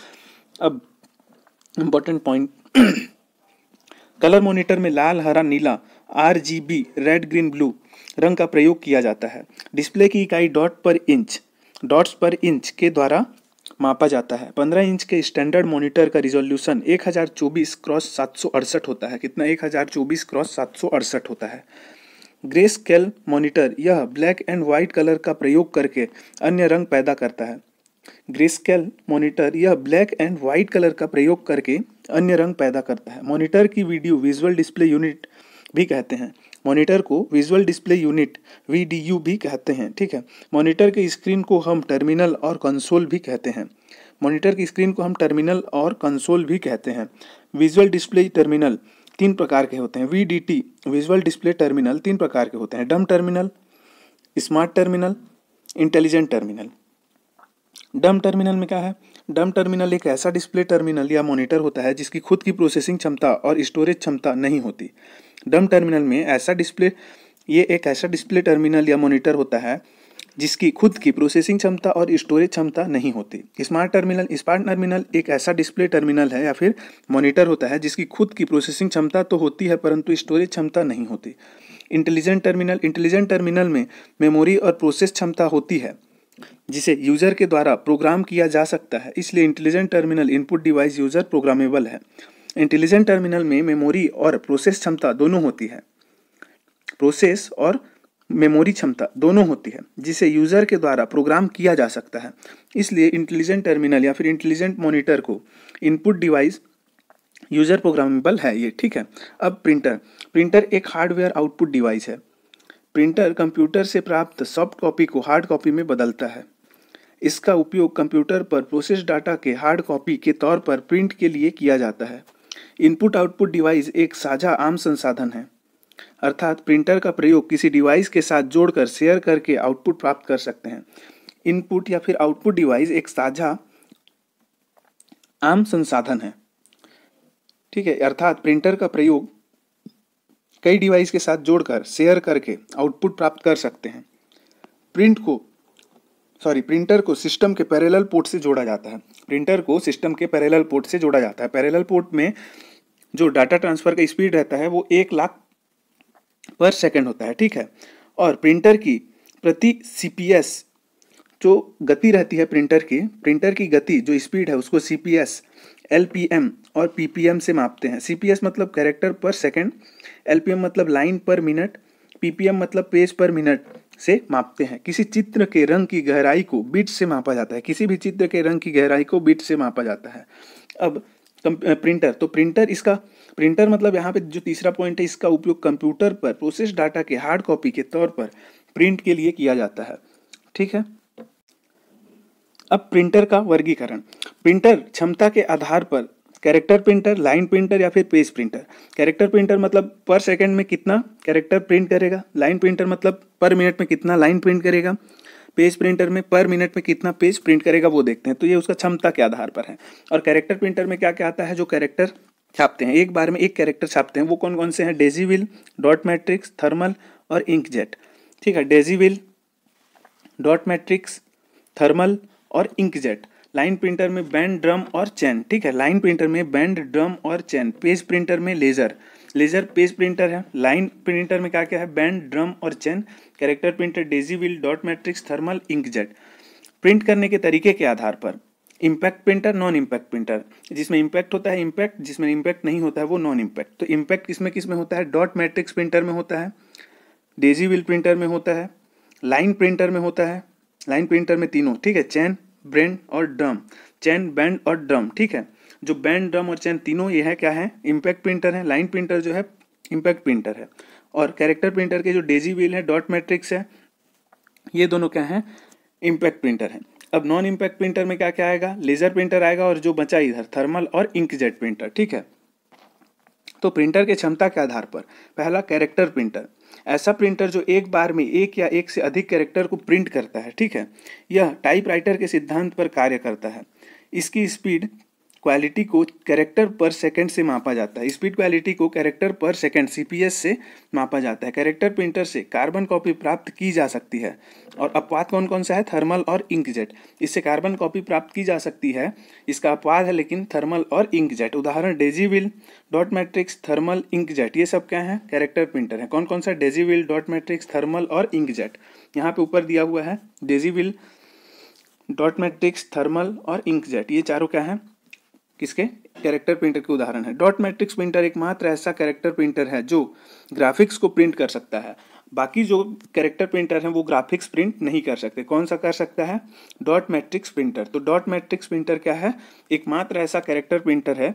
अब इंपॉर्टेंट पॉइंट कलर मॉनिटर में लाल हरा नीला R G B red green blue रंग का प्रयोग किया जाता है डिस्प्ले की इकाई डॉट पर इंच डॉट्स पर इंच के द्वारा मापा जाता है पंद्रह इंच के स्टैंडर्ड मॉनिटर का रिजोल्यूशन एक हजार चौबीस क्रॉस सात सौ अड़सठ होता है कितना एक हजार चौबीस क्रॉस सात सौ अड़सठ होता है ग्रे स्केल मॉनिटर यह ब्लैक एंड वाइट कलर का प्रयोग करके अन्य रंग पैदा करता है ग्रेस्केल मॉनिटर यह ब्लैक एंड वाइट कलर का प्रयोग करके अन्य रंग पैदा करता है मॉनिटर की वीडियो विजुअल डिस्प्ले यूनिट भी कहते हैं मॉनिटर को विजुअल डिस्प्ले यूनिट वी भी कहते हैं ठीक है मॉनिटर के स्क्रीन को हम टर्मिनल और कंसोल भी कहते हैं मॉनिटर की स्क्रीन को हम टर्मिनल और कंसोल भी कहते हैं विजुअल डिस्प्ले टर्मिनल तीन प्रकार के होते हैं वी विजुअल डिस्प्ले टर्मिनल तीन प्रकार के होते हैं dumb terminal smart terminal intelligent terminal dumb terminal में क्या है डम टर्मिनल एक ऐसा डिस्प्ले टर्मिनल या मॉनिटर होता है जिसकी खुद की प्रोसेसिंग क्षमता और स्टोरेज क्षमता नहीं होती डम टर्मिनल में ऐसा डिस्प्ले ये एक ऐसा डिस्प्ले टर्मिनल या मॉनिटर होता है जिसकी खुद की प्रोसेसिंग क्षमता और स्टोरेज क्षमता नहीं होती स्मार्ट टर्मिनल स्मार्ट टर्मिनल एक ऐसा डिस्प्ले टर्मिनल है या फिर मॉनिटर होता है जिसकी खुद की प्रोसेसिंग क्षमता तो होती है परंतु स्टोरेज क्षमता नहीं होती इंटेलिजेंट टर्मिनल इंटेलिजेंट टर्मिनल में मेमोरी और प्रोसेस क्षमता होती है जिसे यूजर के द्वारा प्रोग्राम किया जा सकता है इसलिए intelligent terminal input device user programmable है इंटेलिजेंट टर्मिनल में मेमोरी और प्रोसेस क्षमता दोनों होती है प्रोसेस और मेमोरी क्षमता दोनों होती है जिसे यूजर के द्वारा प्रोग्राम किया जा सकता है इसलिए इंटेलिजेंट टर्मिनल या फिर इंटेलिजेंट मोनिटर को इनपुट डिवाइस यूजर प्रोग्रामेबल है ये ठीक है अब प्रिंटर प्रिंटर एक हार्डवेयर आउटपुट डिवाइस है प्रिंटर कंप्यूटर से प्राप्त सॉफ्ट कॉपी को हार्ड कॉपी में बदलता है इसका उपयोग कंप्यूटर पर प्रोसेस डाटा के हार्ड कॉपी के तौर पर प्रिंट के लिए किया जाता है इनपुट आउटपुट डिवाइस एक साझा आम संसाधन है अर्थात प्रिंटर का प्रयोग किसी डिवाइस के साथ जोड़कर शेयर करके आउटपुट प्राप्त कर सकते हैं इनपुट या फिर आउटपुट डिवाइस एक साझा आम संसाधन है ठीक है अर्थात प्रिंटर का प्रयोग कई डिवाइस के साथ जोड़कर शेयर करके आउटपुट प्राप्त कर सकते हैं प्रिंट को सॉरी प्रिंटर को सिस्टम के पैरेलल पोर्ट से जोड़ा जाता है प्रिंटर को सिस्टम के पैरेलल पोर्ट से जोड़ा जाता है पैरेलल पोर्ट में जो डाटा ट्रांसफ़र का स्पीड रहता है वो एक लाख पर सेकेंड होता है ठीक है और प्रिंटर की प्रति सी जो गति रहती है प्रिंटर की प्रिंटर की गति जो स्पीड है उसको सी एल और पी से मापते हैं सी मतलब कैरेक्टर पर सेकेंड एल मतलब लाइन पर मिनट पी मतलब पेज पर मिनट से मापते हैं किसी चित्र के रंग की गहराई को बिट से मापा जाता है किसी भी चित्र के रंग की गहराई को बिट से मापा जाता है अब प्रिंटर तो प्रिंटर इसका प्रिंटर मतलब यहाँ पे जो तीसरा पॉइंट है इसका उपयोग कंप्यूटर पर प्रोसेस डाटा के हार्ड कॉपी के तौर पर प्रिंट के लिए किया जाता है ठीक है अब प्रिंटर का वर्गीकरण प्रिंटर क्षमता के आधार पर कैरेक्टर प्रिंटर लाइन प्रिंटर या फिर पेज प्रिंटर कैरेक्टर प्रिंटर मतलब पर सेकंड में कितना कैरेक्टर प्रिंट करेगा लाइन प्रिंटर मतलब पर मिनट में कितना लाइन प्रिंट करेगा पेज प्रिंटर में पर मिनट में कितना पेज प्रिंट करेगा वो देखते हैं तो ये उसका क्षमता के आधार पर है और कैरेक्टर प्रिंटर में क्या क्या आता है जो कैरेक्टर छापते हैं एक बार में एक कैरेक्टर छापते हैं वो कौन कौन से हैं डेजीविल डॉट मैट्रिक्स थर्मल और इंक जेट ठीक है डेजीविल डॉट मैट्रिक्स थर्मल और इंकजेट लाइन प्रिंटर में बैंड ड्रम और चैन ठीक है लाइन प्रिंटर में बैंड ड्रम और चैन पेज प्रिंटर में लेज़र लेज़र पेज प्रिंटर है लाइन प्रिंटर में क्या क्या है बैंड ड्रम और chain character printer daisy wheel dot matrix thermal inkjet print करने के तरीके के आधार पर impact printer non impact printer जिसमें इम्पैक्ट होता है इम्पैक्ट जिसमें इम्पैक्ट नहीं होता है वो नॉन इम्पैक्ट तो इम्पैक्ट किसमें किसमें होता है डॉट मैट्रिक्स प्रिंटर में होता है डेजी विल प्रिंटर में होता है लाइन प्रिंटर में होता है लाइन प्रिंटर में तीनों ठीक है चैन ब्रेन और ड्रम चैन बैंड और ड्रम ठीक है जो बैंड ड्रम और चैन तीनों ये है क्या है इम्पैक्ट प्रिंटर है लाइन प्रिंटर जो है इम्पैक्ट प्रिंटर है और कैरेक्टर प्रिंटर के जो डेजी व्हील है डॉट मैट्रिक्स है ये दोनों क्या है इम्पैक्ट प्रिंटर है अब नॉन इम्पैक्ट प्रिंटर में क्या क्या आएगा लेजर प्रिंटर आएगा और जो बचा इधर थर्मल और इंकजेट प्रिंटर ठीक है तो प्रिंटर के क्षमता के आधार पर पहला कैरेक्टर प्रिंटर ऐसा प्रिंटर जो एक बार में एक या एक से अधिक कैरेक्टर को प्रिंट करता है ठीक है यह टाइपराइटर के सिद्धांत पर कार्य करता है इसकी स्पीड क्वालिटी को कैरेक्टर पर सेकंड से मापा जाता है स्पीड क्वालिटी को कैरेक्टर पर सेकंड सीपीएस से मापा जाता है कैरेक्टर प्रिंटर से कार्बन कॉपी प्राप्त की जा सकती है और अपवाद कौन कौन सा है थर्मल और इंकजेट इससे कार्बन कॉपी प्राप्त की जा सकती है इसका अपवाद है लेकिन थर्मल और इंकजेट उदाहरण daisy wheel dot matrix thermal inkjet ये सब क्या है कैरेक्टर प्रिंटर है कौन कौन सा डेजीविल डॉट मैट्रिक्स थर्मल और इंकजेट यहाँ पे ऊपर दिया हुआ है डेजीविल डॉट मैट्रिक्स थर्मल और इंकजेट ये चारों क्या है किसके कैरेक्टर प्रिंटर के उदाहरण है डॉट मैट्रिक्स प्रिंटर एकमात्र ऐसा कैरेक्टर प्रिंटर है जो ग्राफिक्स को प्रिंट कर सकता है बाकी जो कैरेक्टर प्रिंटर हैं वो ग्राफिक्स प्रिंट नहीं कर सकते कौन सा कर सकता है डॉट मैट्रिक्स प्रिंटर तो डॉट मैट्रिक्स प्रिंटर क्या है एकमात्र ऐसा कैरेक्टर प्रिंटर है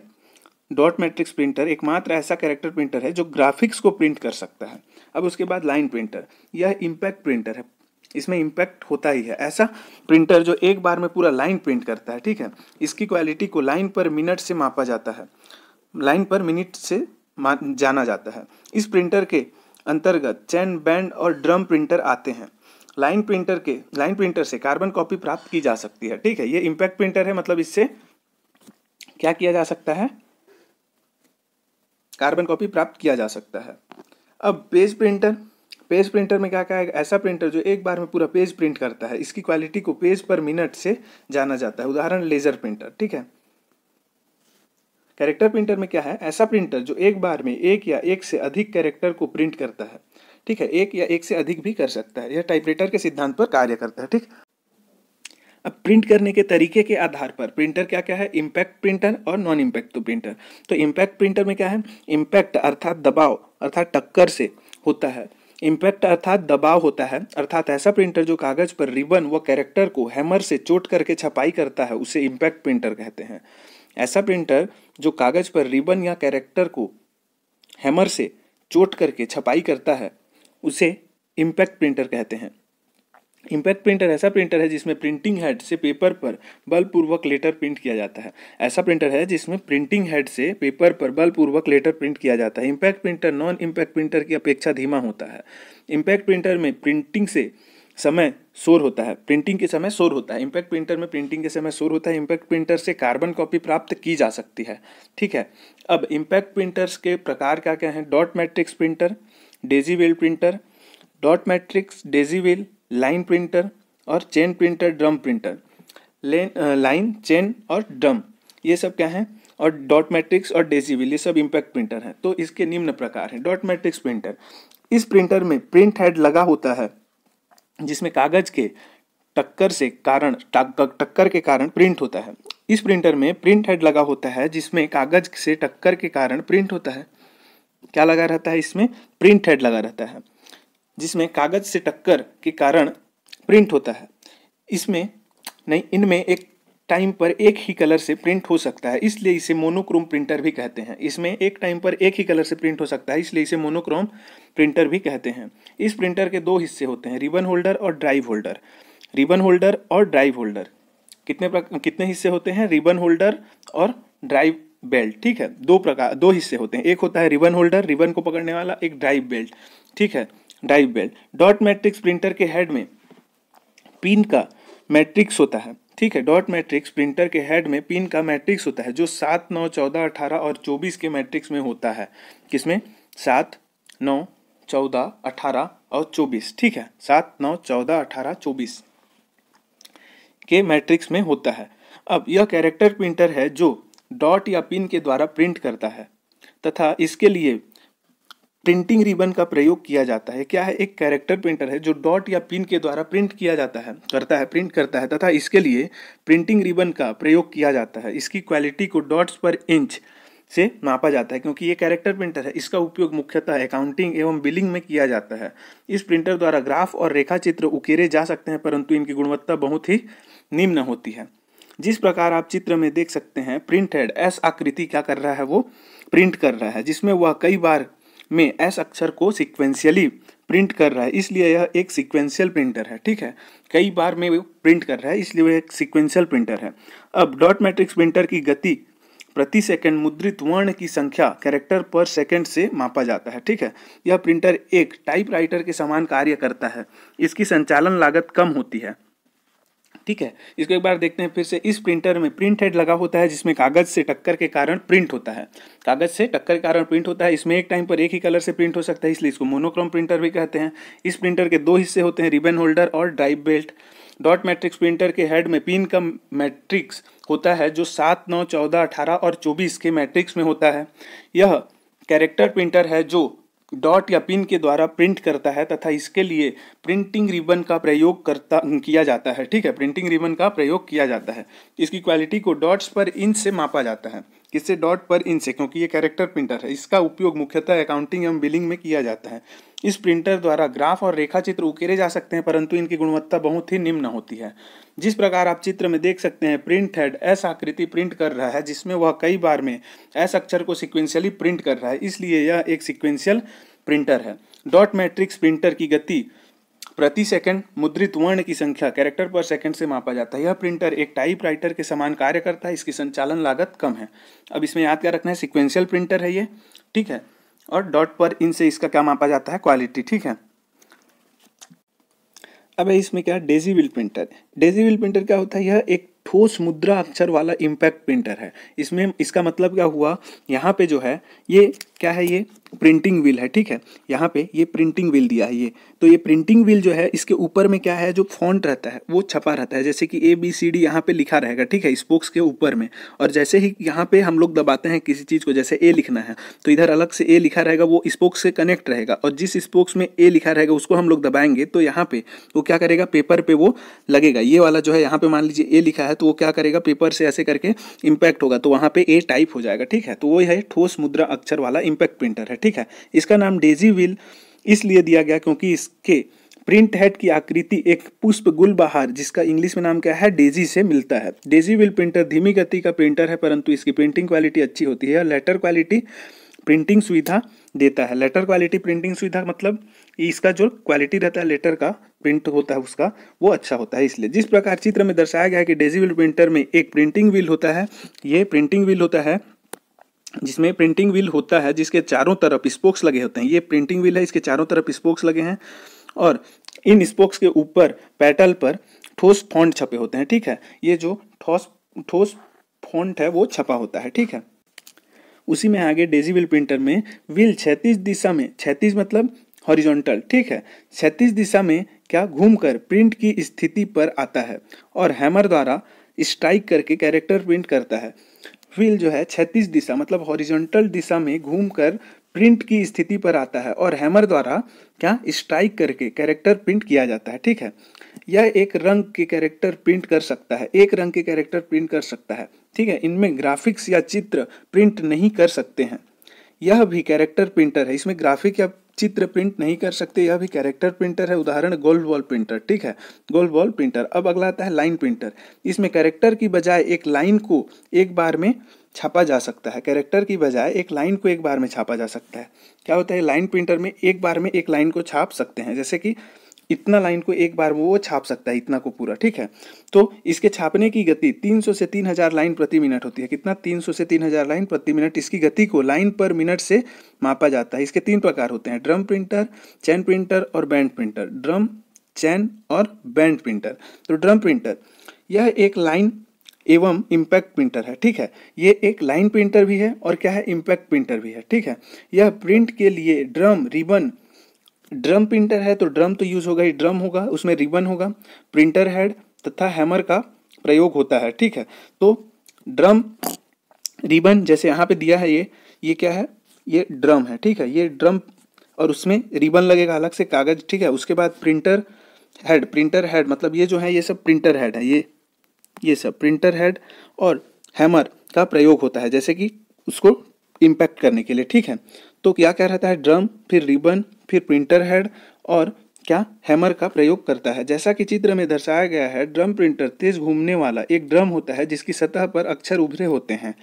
डॉट मैट्रिक्स प्रिंटर एकमात्र ऐसा कैरेक्टर प्रिंटर है जो ग्राफिक्स को प्रिंट कर सकता है अब उसके बाद लाइन प्रिंटर यह इम्पैक्ट प्रिंटर है इसमें इम्पैक्ट होता ही है ऐसा प्रिंटर जो एक बार में पूरा लाइन प्रिंट करता है ठीक है इसकी क्वालिटी को लाइन पर मिनट से मापा जाता है लाइन पर मिनट से जाना जाता है इस प्रिंटर के अंतर्गत चैन बैंड और ड्रम प्रिंटर आते हैं लाइन प्रिंटर के लाइन प्रिंटर से कार्बन कॉपी प्राप्त की जा सकती है ठीक है ये इम्पैक्ट प्रिंटर है मतलब इससे क्या किया जा सकता है कार्बन कॉपी प्राप्त किया जा सकता है अब पेज प्रिंटर पेज प्रिंटर में क्या क्या है ऐसा प्रिंटर जो एक बार में पूरा पेज प्रिंट करता है इसकी क्वालिटी को पेज पर मिनट से जाना जाता है उदाहरण लेज़र प्रिंटर ठीक है कैरेक्टर प्रिंटर में क्या है ऐसा प्रिंटर जो एक बार में एक या एक से अधिक कैरेक्टर को प्रिंट करता है ठीक है एक या एक से अधिक भी कर सकता है यह टाइपराइटर के सिद्धांत पर कार्य करता है ठीक अब प्रिंट करने के तरीके के आधार पर प्रिंटर क्या क्या है इम्पैक्ट प्रिंटर और नॉन इम्पैक्ट प्रिंटर तो इम्पैक्ट प्रिंटर में क्या है इम्पैक्ट अर्थात दबाव अर्थात टक्कर से होता है इम्पैक्ट अर्थात दबाव होता है अर्थात ऐसा प्रिंटर जो कागज पर रिबन व कैरेक्टर को हैमर से चोट करके छपाई करता है उसे इम्पैक्ट प्रिंटर कहते हैं ऐसा प्रिंटर जो कागज पर रिबन या कैरेक्टर को हैमर से चोट करके छपाई करता है उसे इम्पैक्ट प्रिंटर कहते हैं इम्पैक्ट प्रिंटर ऐसा प्रिंटर है जिसमें प्रिंटिंग हेड से पेपर पर बलपूर्वक लेटर प्रिंट किया जाता है ऐसा प्रिंटर है जिसमें प्रिंटिंग हेड से पेपर पर बलपूर्वक लेटर प्रिंट किया जाता है impact printer non impact printer की अपेक्षा धीमा होता है इम्पैक्ट प्रिंटर में प्रिंटिंग से समय शोर होता है प्रिंटिंग के समय शोर होता है इम्पैक्ट प्रिंटर में प्रिंटिंग के समय शोर होता है इम्पैक्ट प्रिंटर से कार्बन कॉपी प्राप्त की जा सकती है ठीक है अब इम्पैक्ट प्रिंटर्स के प्रकार क्या क्या हैं dot matrix printer daisy wheel printer dot matrix daisy wheel line printer और chain printer drum printer line chain और ड्रम ये सब क्या हैं और डॉट मैट्रिक्स और डेजीविल ये सब इम्पैक्ट प्रिंटर हैं तो इसके निम्न प्रकार हैं डॉट मैट्रिक्स प्रिंटर इस प्रिंटर में प्रिंट हेड लगा होता है जिसमें कागज के टक्कर से कारण टक्कर के कारण प्रिंट होता है इस प्रिंटर में प्रिंट हेड लगा होता है जिसमें कागज से टक्कर के कारण प्रिंट होता है क्या लगा रहता है इसमें प्रिंट हेड लगा रहता है जिसमें कागज से टक्कर के कारण प्रिंट होता है इसमें नहीं इनमें एक टाइम पर एक ही कलर से प्रिंट हो सकता है इसलिए इसे मोनोक्रोम प्रिंटर भी कहते हैं इसमें एक टाइम पर एक ही कलर से प्रिंट हो सकता है इसलिए इसे मोनोक्रोम प्रिंटर भी कहते हैं इस प्रिंटर के दो हिस्से होते हैं रिबन होल्डर और ड्राइव होल्डर रिबन होल्डर और ड्राइव होल्डर कितने कितने हिस्से होते हैं रिबन होल्डर और ड्राइव बेल्ट ठीक है दो प्रकार दो हिस्से होते हैं एक होता है रिबन होल्डर रिबन को पकड़ने वाला एक ड्राइव बेल्ट ठीक है drive belt dot matrix printer के हेड में पिन का मैट्रिक्स होता है ठीक है डॉट मैट्रिक्स प्रिंटर के हेड में पिन का मैट्रिक्स होता है जो सात नौ चौदह अठारह और चौबीस के मैट्रिक्स में होता है किसमें सात नौ चौदह अठारह और चौबीस ठीक है सात नौ चौदह अठारह चौबीस के मैट्रिक्स में होता है अब यह कैरेक्टर प्रिंटर है जो डॉट या पिन के द्वारा प्रिंट करता है तथा इसके लिए प्रिंटिंग रिबन का प्रयोग किया जाता है क्या है एक कैरेक्टर प्रिंटर है जो डॉट या पिन के द्वारा प्रिंट किया जाता है करता है प्रिंट करता है तथा इसके लिए प्रिंटिंग रिबन का प्रयोग किया जाता है इसकी क्वालिटी को डॉट्स पर इंच से मापा जाता है क्योंकि ये कैरेक्टर प्रिंटर है इसका उपयोग मुख्यतः अकाउंटिंग एवं बिलिंग में किया जाता है इस प्रिंटर द्वारा ग्राफ और रेखा चित्र उकेरे जा सकते हैं परंतु इनकी गुणवत्ता बहुत ही निम्न होती है जिस प्रकार आप चित्र में देख सकते हैं प्रिंट हेड एस आकृति क्या कर रहा है वो प्रिंट कर रहा है जिसमें वह कई बार में एस अक्षर को सिक्वेंशियली प्रिंट कर रहा है इसलिए यह एक सिक्वेंशियल प्रिंटर है ठीक है कई बार में वो प्रिंट कर रहा है इसलिए वह एक सिक्वेंशियल प्रिंटर है अब डॉट मैट्रिक्स प्रिंटर की गति प्रति सेकंड मुद्रित वर्ण की संख्या कैरेक्टर पर सेकंड से मापा जाता है ठीक है यह प्रिंटर एक टाइपराइटर के समान कार्य करता है इसकी संचालन लागत कम होती है ठीक है इसको एक बार देखते हैं फिर से इस प्रिंटर में प्रिंट हेड लगा होता है जिसमें कागज़ से टक्कर के कारण प्रिंट होता है कागज़ से टक्कर के कारण प्रिंट होता है इसमें एक टाइम पर एक ही कलर से प्रिंट हो सकता है इसलिए इसको मोनोक्रोम प्रिंटर भी कहते हैं इस प्रिंटर के दो हिस्से होते हैं रिबन होल्डर और drive belt dot matrix printer के हेड में पिन का मैट्रिक्स होता है जो सात नौ चौदह अठारह और चौबीस के मैट्रिक्स में होता है यह कैरेक्टर प्रिंटर है जो डॉट या पिन के द्वारा प्रिंट करता है तथा इसके लिए प्रिंटिंग रिबन का प्रयोग करता किया जाता है ठीक है प्रिंटिंग रिबन का प्रयोग किया जाता है इसकी क्वालिटी को डॉट्स पर इंच से मापा जाता है किससे डॉट पर इंच है क्योंकि ये कैरेक्टर प्रिंटर है इसका उपयोग मुख्यतः अकाउंटिंग एवं बिलिंग में किया जाता है इस प्रिंटर द्वारा ग्राफ और रेखा चित्र उकेरे जा सकते हैं परंतु इनकी गुणवत्ता बहुत ही निम्न होती है जिस प्रकार आप चित्र में देख सकते हैं प्रिंट हेड एस आकृति प्रिंट कर रहा है जिसमें वह कई बार में एस अक्षर को सिक्वेंशियली प्रिंट कर रहा है इसलिए यह एक सिक्वेंशियल प्रिंटर है डॉट मैट्रिक्स प्रिंटर की गति प्रति सेकंड मुद्रित वर्ण की संख्या कैरेक्टर पर सेकंड से मापा जाता है यह प्रिंटर एक टाइपराइटर के समान कार्य करता है इसकी संचालन लागत कम है अब इसमें याद क्या रखना है सिक्वेंशियल प्रिंटर है ये ठीक है और डॉट पर इनसे इसका क्या मापा जाता है क्वालिटी ठीक है अब है इसमें क्या daisy wheel printer daisy wheel printer क्या होता है यह एक ठोस मुद्रा अक्षर वाला इम्पैक्ट प्रिंटर है इसमें इसका मतलब क्या हुआ यहाँ पे जो है ये क्या है ये प्रिंटिंग व्हील है ठीक है यहाँ पे ये प्रिंटिंग व्हील दिया है ये तो ये प्रिंटिंग व्हील जो है इसके ऊपर में क्या है जो फॉन्ट रहता है वो छपा रहता है जैसे कि ए बी सी डी यहाँ पे लिखा रहेगा ठीक है स्पोक्स के ऊपर में और जैसे ही यहाँ पे हम लोग दबाते हैं किसी चीज़ को जैसे ए लिखना है तो इधर अलग से ए लिखा रहेगा वो स्पोक्स से कनेक्ट रहेगा और जिस स्पोक्स में ए लिखा रहेगा उसको हम लोग दबाएंगे तो यहाँ पे वो क्या करेगा पेपर पर वो लगेगा ये वाला जो है यहाँ पे मान लीजिए ए लिखा है तो वो क्या करेगा पेपर से ऐसे करके इम्पैक्ट होगा तो वहाँ पे ए टाइप हो जाएगा ठीक है तो वो है ठोस मुद्रा अक्षर वाला इम्पैक्ट प्रिंटर है ठीक है इसका नाम डेजी व्हील इसलिए दिया गया क्योंकि इसके प्रिंट हेड की आकृति एक पुष्प गुलबहार जिसका इंग्लिश में नाम क्या है डेजी से मिलता है डेजी व्हील प्रिंटर धीमी गति का प्रिंटर है परंतु इसकी प्रिंटिंग क्वालिटी अच्छी होती है और लेटर क्वालिटी प्रिंटिंग सुविधा देता है लेटर क्वालिटी प्रिंटिंग सुविधा मतलब इसका जो क्वालिटी रहता है लेटर का प्रिंट होता है उसका वो अच्छा होता है इसलिए जिस प्रकार चित्र में दर्शाया गया है कि डेजी व्हील प्रिंटर में एक प्रिंटिंग व्हील होता है ये प्रिंटिंग व्हील होता है जिसमें प्रिंटिंग व्हील होता है जिसके चारों तरफ स्पोक्स लगे होते हैं ये प्रिंटिंग व्हील है इसके चारों तरफ स्पोक्स लगे हैं और इन स्पोक्स के ऊपर पैटल पर ठोस फॉन्ट छपे होते हैं ठीक है ये जो ठोस ठोस फॉन्ट है वो छपा होता है ठीक है उसी में आगे डेजी व्हील प्रिंटर में व्हील छैतीस दिशा में छैतीस मतलब हॉरिजॉन्टल ठीक है छैतीस दिशा में क्या घूमकर प्रिंट की स्थिति पर आता है और हैमर द्वारा स्ट्राइक करके कैरेक्टर प्रिंट करता है व्हील जो है क्षैतिज दिशा मतलब हॉरिजॉन्टल दिशा में घूमकर प्रिंट की स्थिति पर आता है और हैमर द्वारा क्या स्ट्राइक करके कैरेक्टर प्रिंट किया जाता है ठीक है यह एक रंग के कैरेक्टर प्रिंट कर सकता है एक रंग के कैरेक्टर प्रिंट कर सकता है ठीक है इनमें ग्राफिक्स या चित्र प्रिंट नहीं कर सकते हैं यह भी कैरेक्टर प्रिंटर है इसमें ग्राफिक या चित्र प्रिंट नहीं कर सकते यह भी कैरेक्टर प्रिंटर है उदाहरण गोल्ड वॉल प्रिंटर ठीक है गोल्ड वॉल प्रिंटर अब अगला आता है लाइन प्रिंटर इसमें कैरेक्टर की बजाय एक लाइन को एक बार में छापा जा सकता है कैरेक्टर की बजाय एक लाइन को एक बार में छापा जा सकता है क्या होता है लाइन प्रिंटर में एक बार में एक लाइन को छाप सकते हैं जैसे कि इतना लाइन को एक बार वो छाप सकता है इतना को पूरा ठीक है तो इसके छापने की गति 300 से 3000 लाइन प्रति मिनट होती है कितना 300 से 3000 लाइन प्रति मिनट इसकी गति को लाइन पर मिनट से मापा जाता है इसके तीन प्रकार होते हैं ड्रम प्रिंटर चैन प्रिंटर और बैंड प्रिंटर ड्रम चैन और बैंड प्रिंटर तो ड्रम प्रिंटर यह एक लाइन एवं इम्पैक्ट प्रिंटर है ठीक है ये एक लाइन प्रिंटर भी है और क्या है इम्पैक्ट प्रिंटर भी है ठीक है यह प्रिंट के लिए ड्रम रिबन ड्रम प्रिंटर है तो ड्रम तो यूज़ होगा ही ड्रम होगा उसमें रिबन होगा प्रिंटर हेड तथा हैमर का प्रयोग होता है ठीक है तो ड्रम रिबन जैसे यहाँ पे दिया है ये ये क्या है ये ड्रम है ठीक है ये ड्रम और उसमें रिबन लगेगा अलग से कागज़ ठीक है उसके बाद प्रिंटर हेड प्रिंटर हेड मतलब ये जो है ये सब प्रिंटर हेड है ये ये सब प्रिंटर हेड और हैमर का प्रयोग होता है जैसे कि उसको इम्पैक्ट करने के लिए ठीक है तो क्या क्या रहता है ड्रम फिर रिबन फिर प्रिंटर हेड और क्या हैमर का प्रयोग करता है जैसा कि चित्र में दर्शाया गया है ड्रम प्रिंटर तेज घूमने वाला एक ड्रम होता है जिसकी सतह पर अक्षर उभरे होते हैं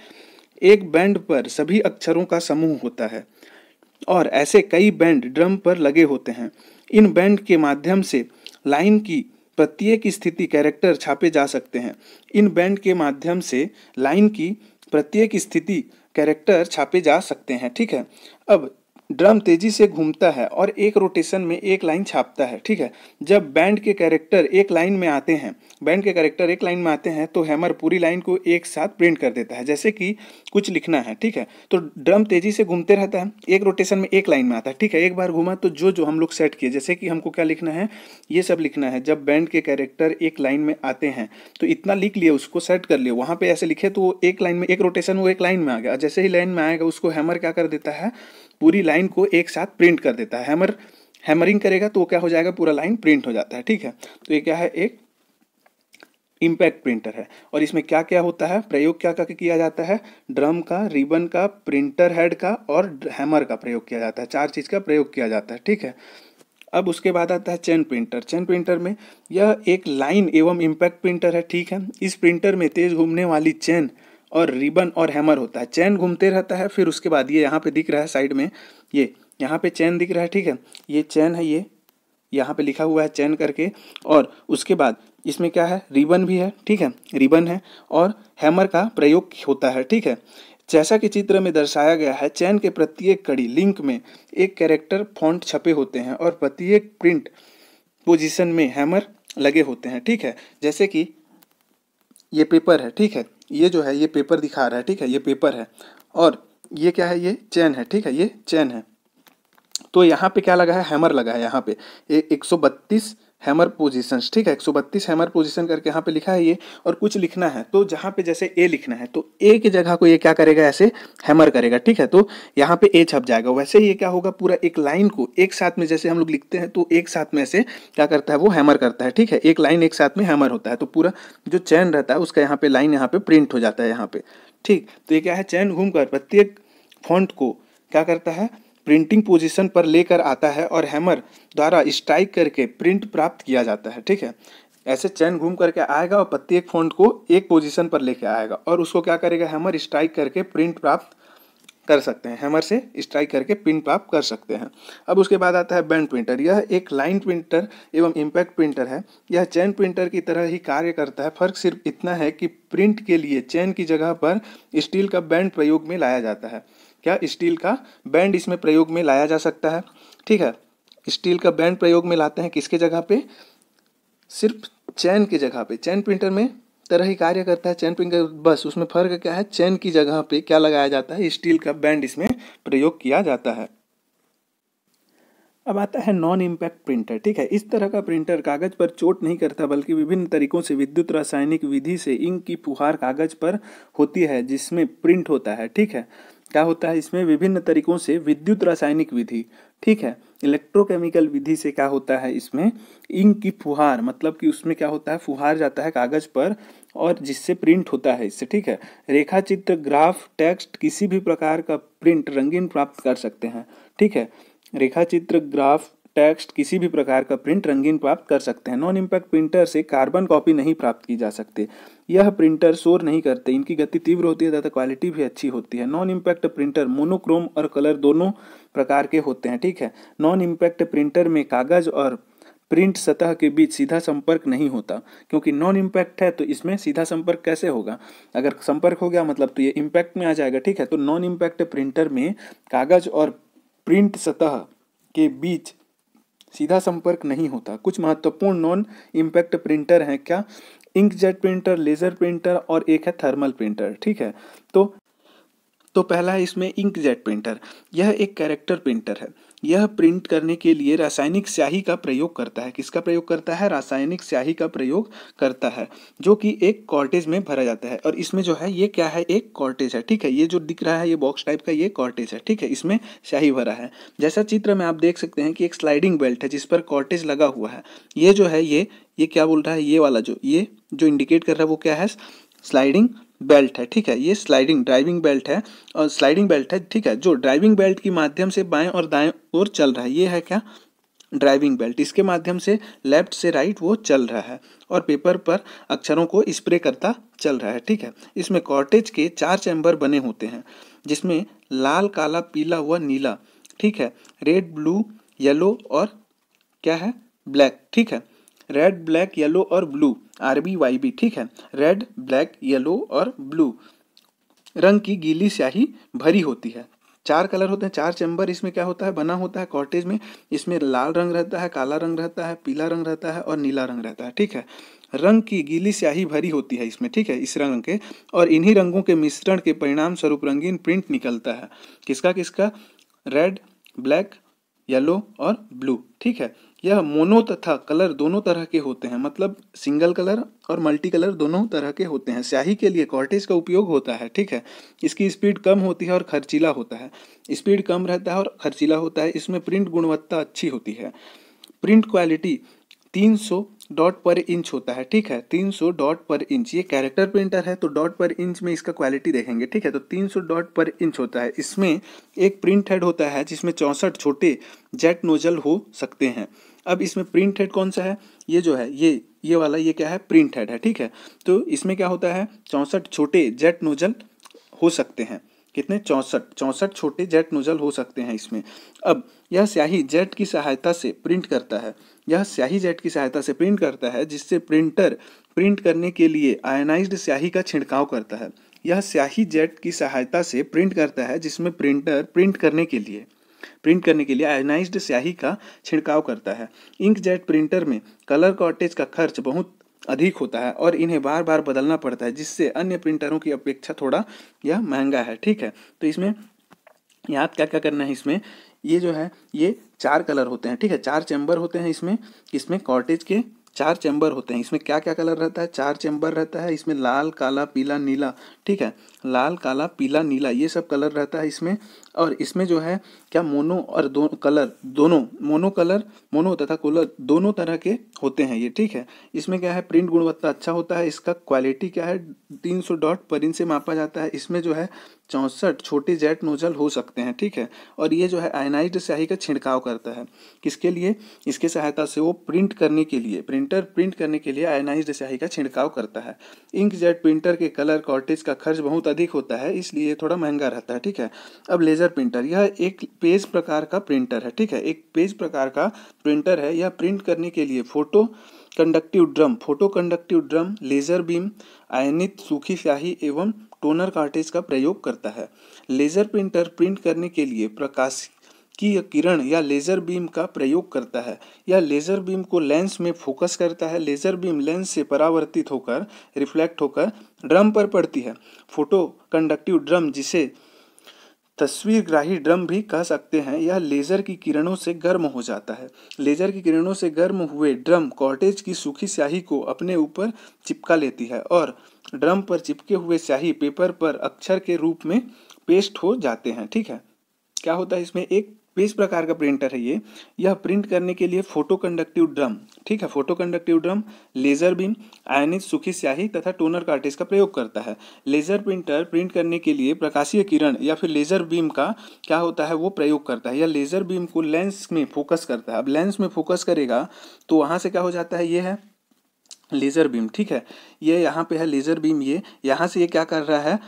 एक बैंड पर सभी अक्षरों का समूह होता है और ऐसे कई बैंड ड्रम पर लगे होते हैं इन बैंड के माध्यम से लाइन की प्रत्येक स्थिति कैरेक्टर छापे जा सकते हैं इन बैंड के माध्यम से लाइन की प्रत्येक स्थिति कैरेक्टर छापे जा सकते हैं ठीक है अब ड्रम तेजी से घूमता है और एक रोटेशन में एक लाइन छापता है ठीक है जब बैंड के कैरेक्टर एक लाइन में आते हैं बैंड के कैरेक्टर एक लाइन में आते हैं तो हैमर पूरी लाइन को एक साथ प्रिंट कर देता है जैसे कि कुछ लिखना है ठीक है तो ड्रम तेजी से घूमते रहता है एक रोटेशन में एक लाइन में आता है ठीक है एक बार घूमा तो जो जो हम लोग सेट किए जैसे कि हमको क्या लिखना है ये सब लिखना है जब बैंड के कैरेक्टर एक लाइन में आते हैं तो इतना लिख लिए उसको सेट कर लिए वहाँ पे ऐसे लिखे तो वो एक लाइन में एक रोटेशन वो एक लाइन में आ गया जैसे ही लाइन में आएगा उसको हैमर क्या कर देता है पूरी लाइन को एक साथ प्रिंट कर देता है हैमर हैमरिंग करेगा तो वो क्या हो जाएगा पूरा लाइन प्रिंट हो जाता है ठीक है तो ये क्या है एक इम्पैक्ट प्रिंटर है और इसमें क्या क्या होता है प्रयोग क्या क्या किया जाता है ड्रम का रिबन का प्रिंटर हेड का और हैमर का प्रयोग किया जाता है चार चीज़ का प्रयोग किया जाता है ठीक है अब उसके बाद आता है चैन प्रिंटर चैन प्रिंटर में यह एक लाइन एवं इम्पैक्ट प्रिंटर है ठीक है इस प्रिंटर में तेज घूमने वाली चैन और रिबन और हैमर होता है चैन घूमते रहता है फिर उसके बाद ये यहाँ पे दिख रहा है साइड में ये यहाँ पे चैन दिख रहा है ठीक है ये चैन है ये यहाँ पे लिखा हुआ है चैन करके और उसके बाद इसमें क्या है रिबन भी है ठीक है रिबन है और हैमर का प्रयोग होता है ठीक है जैसा कि चित्र में दर्शाया गया है चैन के प्रत्येक कड़ी लिंक में एक कैरेक्टर फॉन्ट छपे होते हैं और प्रत्येक प्रिंट पोजीशन में हैमर लगे होते हैं ठीक है जैसे कि ये पेपर है ठीक है ये जो है ये पेपर दिखा रहा है ठीक है ये पेपर है और ये क्या है ये चैन है ठीक है ये चैन है तो यहाँ पे क्या लगा है हैमर लगा है यहाँ पे ये एक सौ बत्तीस हैमर पोजीशन ठीक है एक सौ बत्तीस हैमर पोजीशन करके यहाँ पे लिखा है ये और कुछ लिखना है तो जहाँ पे जैसे ए लिखना है तो ए की जगह को ये क्या करेगा ऐसे हैमर करेगा ठीक है तो यहाँ पे ए छप जाएगा वैसे ही ये क्या होगा पूरा एक लाइन को एक साथ में जैसे हम लोग लिखते हैं तो एक साथ में ऐसे क्या करता है वो हैमर करता है ठीक है एक लाइन एक साथ में हैमर होता है तो पूरा जो चैन रहता है उसका यहाँ पे लाइन यहाँ पे प्रिंट हो जाता है यहाँ पे ठीक तो ये क्या है चैन घूम कर प्रत्येक फॉन्ट को क्या करता है प्रिंटिंग पोजीशन पर लेकर आता है और हैमर द्वारा स्ट्राइक करके प्रिंट प्राप्त किया जाता है ठीक है ऐसे चैन घूम करके आएगा और प्रत्येक फोन को एक पोजीशन पर लेकर आएगा और उसको क्या करेगा हैमर स्ट्राइक करके प्रिंट प्राप्त कर सकते हैं हैमर से स्ट्राइक करके प्रिंट प्राप्त कर सकते हैं अब उसके बाद आता है बैंड प्रिंटर यह एक लाइन प्रिंटर एवं इम्पैक्ट प्रिंटर है यह चैन प्रिंटर की तरह ही कार्य करता है फर्क सिर्फ इतना है कि प्रिंट के लिए चैन की जगह पर स्टील का बैंड प्रयोग में लाया जाता है क्या स्टील का बैंड इसमें प्रयोग में लाया जा सकता है ठीक है स्टील का बैंड प्रयोग में लाते हैं किसके जगह पे सिर्फ चैन के जगह पे चैन प्रिंटर में तरह ही कार्य करता है चैन प्रिंटर बस उसमें फर्क क्या है चैन की जगह पे क्या लगाया जाता है स्टील का बैंड इसमें प्रयोग किया जाता है अब आता है नॉन इम्पैक्ट प्रिंटर ठीक है इस तरह का प्रिंटर कागज पर चोट नहीं करता बल्कि विभिन्न तरीकों से विद्युत रासायनिक विधि से इंक की फुहार कागज पर होती है जिसमें प्रिंट होता है ठीक है क्या होता है इसमें विभिन्न तरीकों से विद्युत रासायनिक विधि ठीक है इलेक्ट्रोकेमिकल विधि से क्या होता है इसमें इंक की फुहार मतलब कि उसमें क्या होता है फुहार जाता है कागज पर और जिससे प्रिंट होता है इससे ठीक है रेखा चित्र ग्राफ टेक्स्ट किसी भी प्रकार का प्रिंट रंगीन प्राप्त कर सकते हैं ठीक है रेखा चित्र ग्राफ टेक्स्ट किसी भी प्रकार का प्रिंट रंगीन प्राप्त कर सकते हैं नॉन इम्पैक्ट प्रिंटर से कार्बन कॉपी नहीं प्राप्त की जा सकती यह प्रिंटर शोर नहीं करते इनकी गति तीव्र होती है तथा क्वालिटी भी अच्छी होती है नॉन इम्पैक्ट प्रिंटर मोनोक्रोम और कलर दोनों प्रकार के होते हैं ठीक है नॉन इम्पैक्ट प्रिंटर में कागज़ और प्रिंट सतह के बीच सीधा संपर्क नहीं होता क्योंकि नॉन इम्पैक्ट है तो इसमें सीधा संपर्क कैसे होगा अगर संपर्क हो गया मतलब तो ये इम्पैक्ट में आ जाएगा ठीक है तो नॉन इम्पैक्ट प्रिंटर में कागज़ और प्रिंट सतह के बीच सीधा संपर्क नहीं होता कुछ महत्वपूर्ण नॉन इम्पैक्ट प्रिंटर हैं क्या ink jet printer laser printer और एक है थर्मल प्रिंटर ठीक है तो तो पहला है इसमें इंकजेट प्रिंटर यह एक कैरेक्टर प्रिंटर है यह प्रिंट करने के लिए रासायनिक स्याही का प्रयोग करता है किसका प्रयोग करता है रासायनिक स्याही का प्रयोग करता है जो कि एक कॉर्टेज में भरा जाता है और इसमें जो है ये क्या है एक कॉर्टेज है ठीक है ये जो दिख रहा है ये बॉक्स टाइप का ये कॉर्टेज है ठीक है इसमें स्याही भरा है जैसा चित्र में आप देख सकते हैं कि एक स्लाइडिंग बेल्ट है जिस पर कॉर्टेज लगा हुआ है ये जो है ये ये क्या बोल रहा है ये वाला जो ये जो इंडिकेट कर रहा है वो क्या है स्लाइडिंग बेल्ट है ठीक है ये स्लाइडिंग ड्राइविंग बेल्ट है और स्लाइडिंग बेल्ट है ठीक है जो ड्राइविंग बेल्ट के माध्यम से बाएं और दाएं ओर चल रहा है ये है क्या ड्राइविंग बेल्ट इसके माध्यम से लेफ्ट से राइट वो चल रहा है और पेपर पर अक्षरों को स्प्रे करता चल रहा है ठीक है इसमें कॉटेज के चार चैम्बर बने होते हैं जिसमें लाल काला पीला व नीला ठीक है रेड ब्लू येलो और क्या है ब्लैक ठीक है रेड ब्लैक येलो और blue R B Y B ठीक है रेड ब्लैक येलो और ब्लू रंग की गीली स्याही भरी होती है चार कलर होते हैं चार चैम्बर इसमें क्या होता है बना होता है कॉटेज में इसमें लाल रंग रहता है काला रंग रहता है पीला रंग रहता है और नीला रंग रहता है ठीक है रंग की गीली स्याही भरी होती है इसमें ठीक है इस रंग के और इन्हीं रंगों के मिश्रण के परिणाम स्वरूप रंगीन प्रिंट निकलता है किसका किसका रेड ब्लैक येलो और ब्लू ठीक है यह मोनो तथा कलर दोनों तरह के होते हैं मतलब सिंगल कलर और मल्टी कलर दोनों तरह के होते हैं स्याही के लिए कॉर्टेज का उपयोग होता है ठीक है इसकी स्पीड कम होती है और खर्चीला होता है स्पीड कम रहता है और खर्चीला होता है इसमें प्रिंट गुणवत्ता अच्छी होती है print quality 300 dot per inch होता है ठीक है 300 डॉट पर इंच ये कैरेक्टर प्रिंटर है तो डॉट पर इंच में इसका क्वालिटी देखेंगे ठीक है तो 300 डॉट पर इंच होता है इसमें एक प्रिंट हेड होता है जिसमें चौंसठ छोटे जेट नोजल हो सकते हैं अब इसमें प्रिंट हेड कौन सा है ये जो है ये ये वाला ये क्या है प्रिंट हेड है ठीक है तो इसमें क्या होता है चौंसठ छोटे जेट नोजल हो सकते हैं कितने चौंसठ चौंसठ छोटे जेट नोजल हो सकते हैं इसमें अब यह स्याही जेट की सहायता से प्रिंट करता है यह स्याही जेट की सहायता से प्रिंट करता है जिससे प्रिंटर प्रिंट करने के लिए आयनाइज्ड स्याही का छिड़काव करता है यह स्याही जेट की सहायता से प्रिंट करता है जिसमें प्रिंटर प्रिंट करने के लिए प्रिंट करने के लिए आयोनाइज्ड स्याही का छिड़काव करता है इंक जेट प्रिंटर में कलर कॉटेज का खर्च बहुत अधिक होता है और इन्हें बार बार बदलना पड़ता है जिससे अन्य प्रिंटरों की अपेक्षा थोड़ा यह महंगा है ठीक है तो इसमें याद क्या क्या करना है इसमें ये जो है ये चार कलर होते हैं ठीक है चार चैम्बर होते हैं इसमें इसमें कॉटेज के चार चैम्बर होते हैं इसमें क्या क्या कलर रहता है चार चैम्बर रहता है इसमें लाल काला पीला नीला ठीक है लाल काला पीला नीला ये सब कलर रहता है इसमें और इसमें जो है क्या मोनो और दो कलर दोनों मोनो कलर मोनो तथा कलर दोनों तरह के होते हैं ये ठीक है इसमें क्या है प्रिंट गुणवत्ता अच्छा होता है इसका क्वालिटी क्या है तीन सौ डॉट पर इनसे मापा जाता है इसमें जो है चौंसठ छोटे जेट नोजल हो सकते हैं ठीक है और ये जो है आयनाइज स्याही का छिड़काव करता है किसके लिए इसके सहायता से वो प्रिंट करने के लिए प्रिंटर प्रिंट करने के लिए आयनाइज स्याही का छिड़काव करता है इंक जेट प्रिंटर के कलर कॉटेज का खर्च बहुत अधिक होता है इसलिए थोड़ा महंगा रहता है ठीक है अब लेज़र प्रिंटर यह एक पेज प्रकार का प्रिंटर है ठीक है एक पेज प्रकार का प्रिंटर है यह प्रिंट करने के लिए photo conductive drum photo conductive drum laser beam आयनित सूखी स्याही एवं टोनर कार्टेज का प्रयोग करता है लेजर प्रिंटर प्रिंट करने के लिए प्रकाश की किरण या लेजर बीम का प्रयोग करता है या लेजर बीम को लेंस में फोकस करता है लेजर बीम लेंस से परावर्तित होकर रिफ्लेक्ट होकर ड्रम पर पड़ती है फोटो कंडक्टिव ड्रम जिसे तस्वीर ग्राही ड्रम भी कह सकते हैं यह लेजर की किरणों से गर्म हो जाता है लेजर की किरणों से गर्म हुए ड्रम कॉटेज की सूखी स्याही को अपने ऊपर चिपका लेती है और ड्रम पर चिपके हुए स्याही पेपर पर अक्षर के रूप में पेस्ट हो जाते हैं ठीक है क्या होता है इसमें एक इस प्रकार का प्रिंटर है ये यह प्रिंट करने के लिए फोटो कंडक्टिव ड्रम ठीक है photo conductive drum laser beam आयनित सूखी स्याही तथा टोनर कार्टेज का प्रयोग करता है लेजर प्रिंटर प्रिंट करने के लिए प्रकाशीय किरण या फिर लेजर बीम का क्या होता है वो प्रयोग करता है या लेजर बीम को लेंस में फोकस करता है अब लेंस में फोकस करेगा तो वहाँ से क्या हो जाता है ये है लेज़र बीम ठीक है ये यहाँ पे है लेज़र बीम ये यहाँ से ये क्या कर रहा है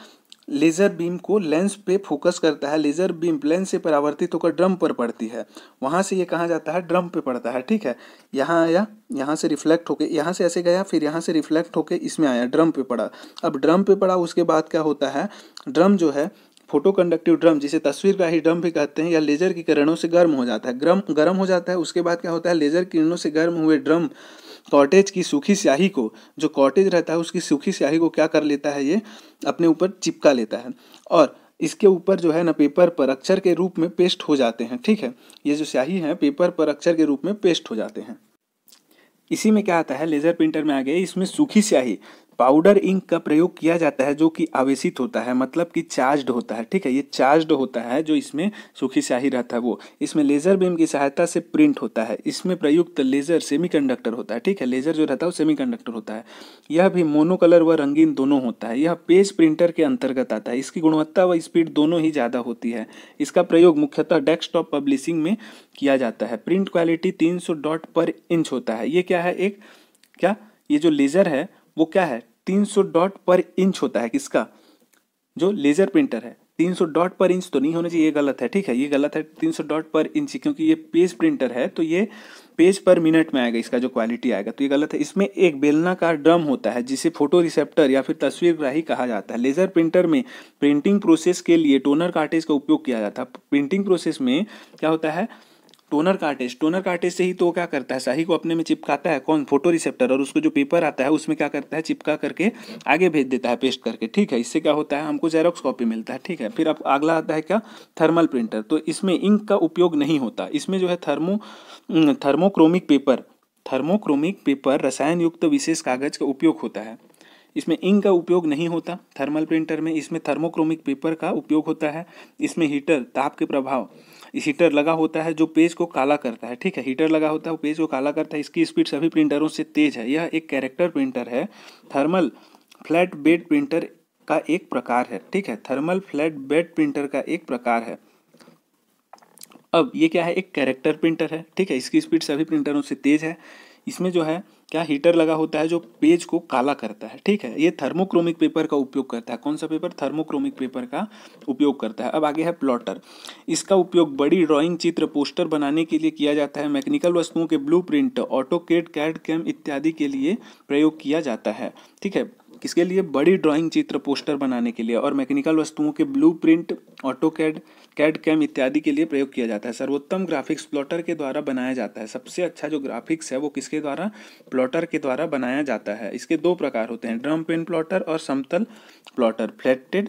लेज़र बीम को लेंस पे फोकस करता है लेज़र बीम लेंस से परावर्तित होकर ड्रम पर पड़ती है वहाँ से ये कहाँ जाता है ड्रम पे पड़ता है ठीक है यहाँ आया यहाँ से रिफ्लेक्ट होके यहाँ से ऐसे गया फिर यहाँ से रिफ्लेक्ट होके इसमें आया ड्रम पे पड़ा अब ड्रम पे पड़ा उसके बाद क्या होता है ड्रम जो है फोटो कंडक्टिव ड्रम जिसे तस्वीर का ही ड्रम भी कहते हैं या लेज़र की किरणों से गर्म हो जाता है गर्म गर्म हो जाता है उसके बाद क्या होता है लेज़र किरणों से गर्म हुए ड्रम कॉटेज की सूखी स्याही को जो कॉटेज रहता है उसकी सूखी स्याही को क्या कर लेता है ये अपने ऊपर चिपका लेता है और इसके ऊपर जो है ना पेपर पर अक्षर के रूप में पेस्ट हो जाते हैं ठीक है ये जो स्याही है पेपर पर अक्षर के रूप में पेस्ट हो जाते हैं इसी में क्या आता है लेज़र प्रिंटर में आ गया इसमें सूखी स्याही पाउडर इंक का प्रयोग किया जाता है जो कि आवेशित होता है मतलब कि चार्ज्ड होता है ठीक है ये चार्ज्ड होता है जो इसमें सूखी स्याही रहता है वो इसमें लेजर बीम की सहायता से प्रिंट होता है इसमें प्रयुक्त लेजर सेमीकंडक्टर होता है ठीक है लेजर जो रहता है वो सेमीकंडक्टर होता है यह भी मोनोकलर व रंगीन दोनों होता है यह पेज प्रिंटर के अंतर्गत आता है इसकी गुणवत्ता व स्पीड दोनों ही ज़्यादा होती है इसका प्रयोग मुख्यतः डेस्कटॉप पब्लिशिंग में किया जाता है प्रिंट क्वालिटी तीन डॉट पर इंच होता है ये क्या है एक क्या ये जो लेजर है वो क्या है 300 डॉट पर इंच होता है किसका जो लेजर प्रिंटर है 300 डॉट पर इंच तो नहीं होना चाहिए ये गलत है ठीक है ये गलत है 300 डॉट पर इंच क्योंकि ये पेज प्रिंटर है तो ये पेज पर मिनट में आएगा इसका जो क्वालिटी आएगा तो ये गलत है इसमें एक बेलनाकार ड्रम होता है जिसे फोटो रिसेप्टर या फिर तस्वीर ग्राही कहा जाता है लेजर प्रिंटर में प्रिंटिंग प्रोसेस के लिए टोनर कार्टेज का उपयोग किया जाता है प्रिंटिंग प्रोसेस में क्या होता है टोनर कार्टेज टोनर कार्टेज से ही तो क्या करता है शाही को अपने में चिपकाता है कौन फोटो रिसेप्टर और उसको जो पेपर आता है उसमें क्या करता है चिपका करके आगे भेज देता है पेस्ट करके ठीक है इससे क्या होता है हमको जेरोक्स कॉपी मिलता है ठीक है फिर अब अगला आता है क्या थर्मल प्रिंटर तो इसमें इंक का उपयोग नहीं होता इसमें जो है thermo thermochromic paper thermochromic paper रसायन युक्त विशेष कागज का उपयोग होता है इसमें इंक का उपयोग नहीं होता थर्मल प्रिंटर में इसमें थर्मोक्रोमिक पेपर का उपयोग होता है इसमें हीटर ताप के प्रभाव हीटर लगा होता है जो पेज को काला करता है ठीक है हीटर लगा होता है वो पेज को काला करता है इसकी स्पीड सभी प्रिंटरों से तेज़ है यह एक कैरेक्टर प्रिंटर है थर्मल फ्लैट बेड प्रिंटर का एक प्रकार है ठीक है थर्मल फ्लैट बेड प्रिंटर का एक प्रकार है अब ये क्या है एक कैरेक्टर प्रिंटर है ठीक है इसकी स्पीड सभी प्रिंटरों से तेज़ है इसमें जो है क्या हीटर लगा होता है जो पेज को काला करता है ठीक है ये थर्मोक्रोमिक पेपर का उपयोग करता है कौन सा पेपर थर्मोक्रोमिक पेपर का उपयोग करता है अब आगे है प्लॉटर इसका उपयोग बड़ी ड्राइंग चित्र पोस्टर बनाने के लिए किया जाता है मैकेनिकल वस्तुओं के blueprint AutoCAD CAD CAM इत्यादि के लिए प्रयोग किया जाता है ठीक है किसके लिए बड़ी ड्राइंग चित्र पोस्टर बनाने के लिए और मैकेनिकल वस्तुओं के blueprint AutoCAD CAD CAM इत्यादि के लिए प्रयोग किया जाता है सर्वोत्तम ग्राफिक्स प्लॉटर के द्वारा बनाया जाता है सबसे अच्छा जो ग्राफिक्स है वो किसके द्वारा प्लॉटर के द्वारा बनाया जाता है इसके दो प्रकार होते हैं ड्रम पेन प्लॉटर और समतल plotter flatbed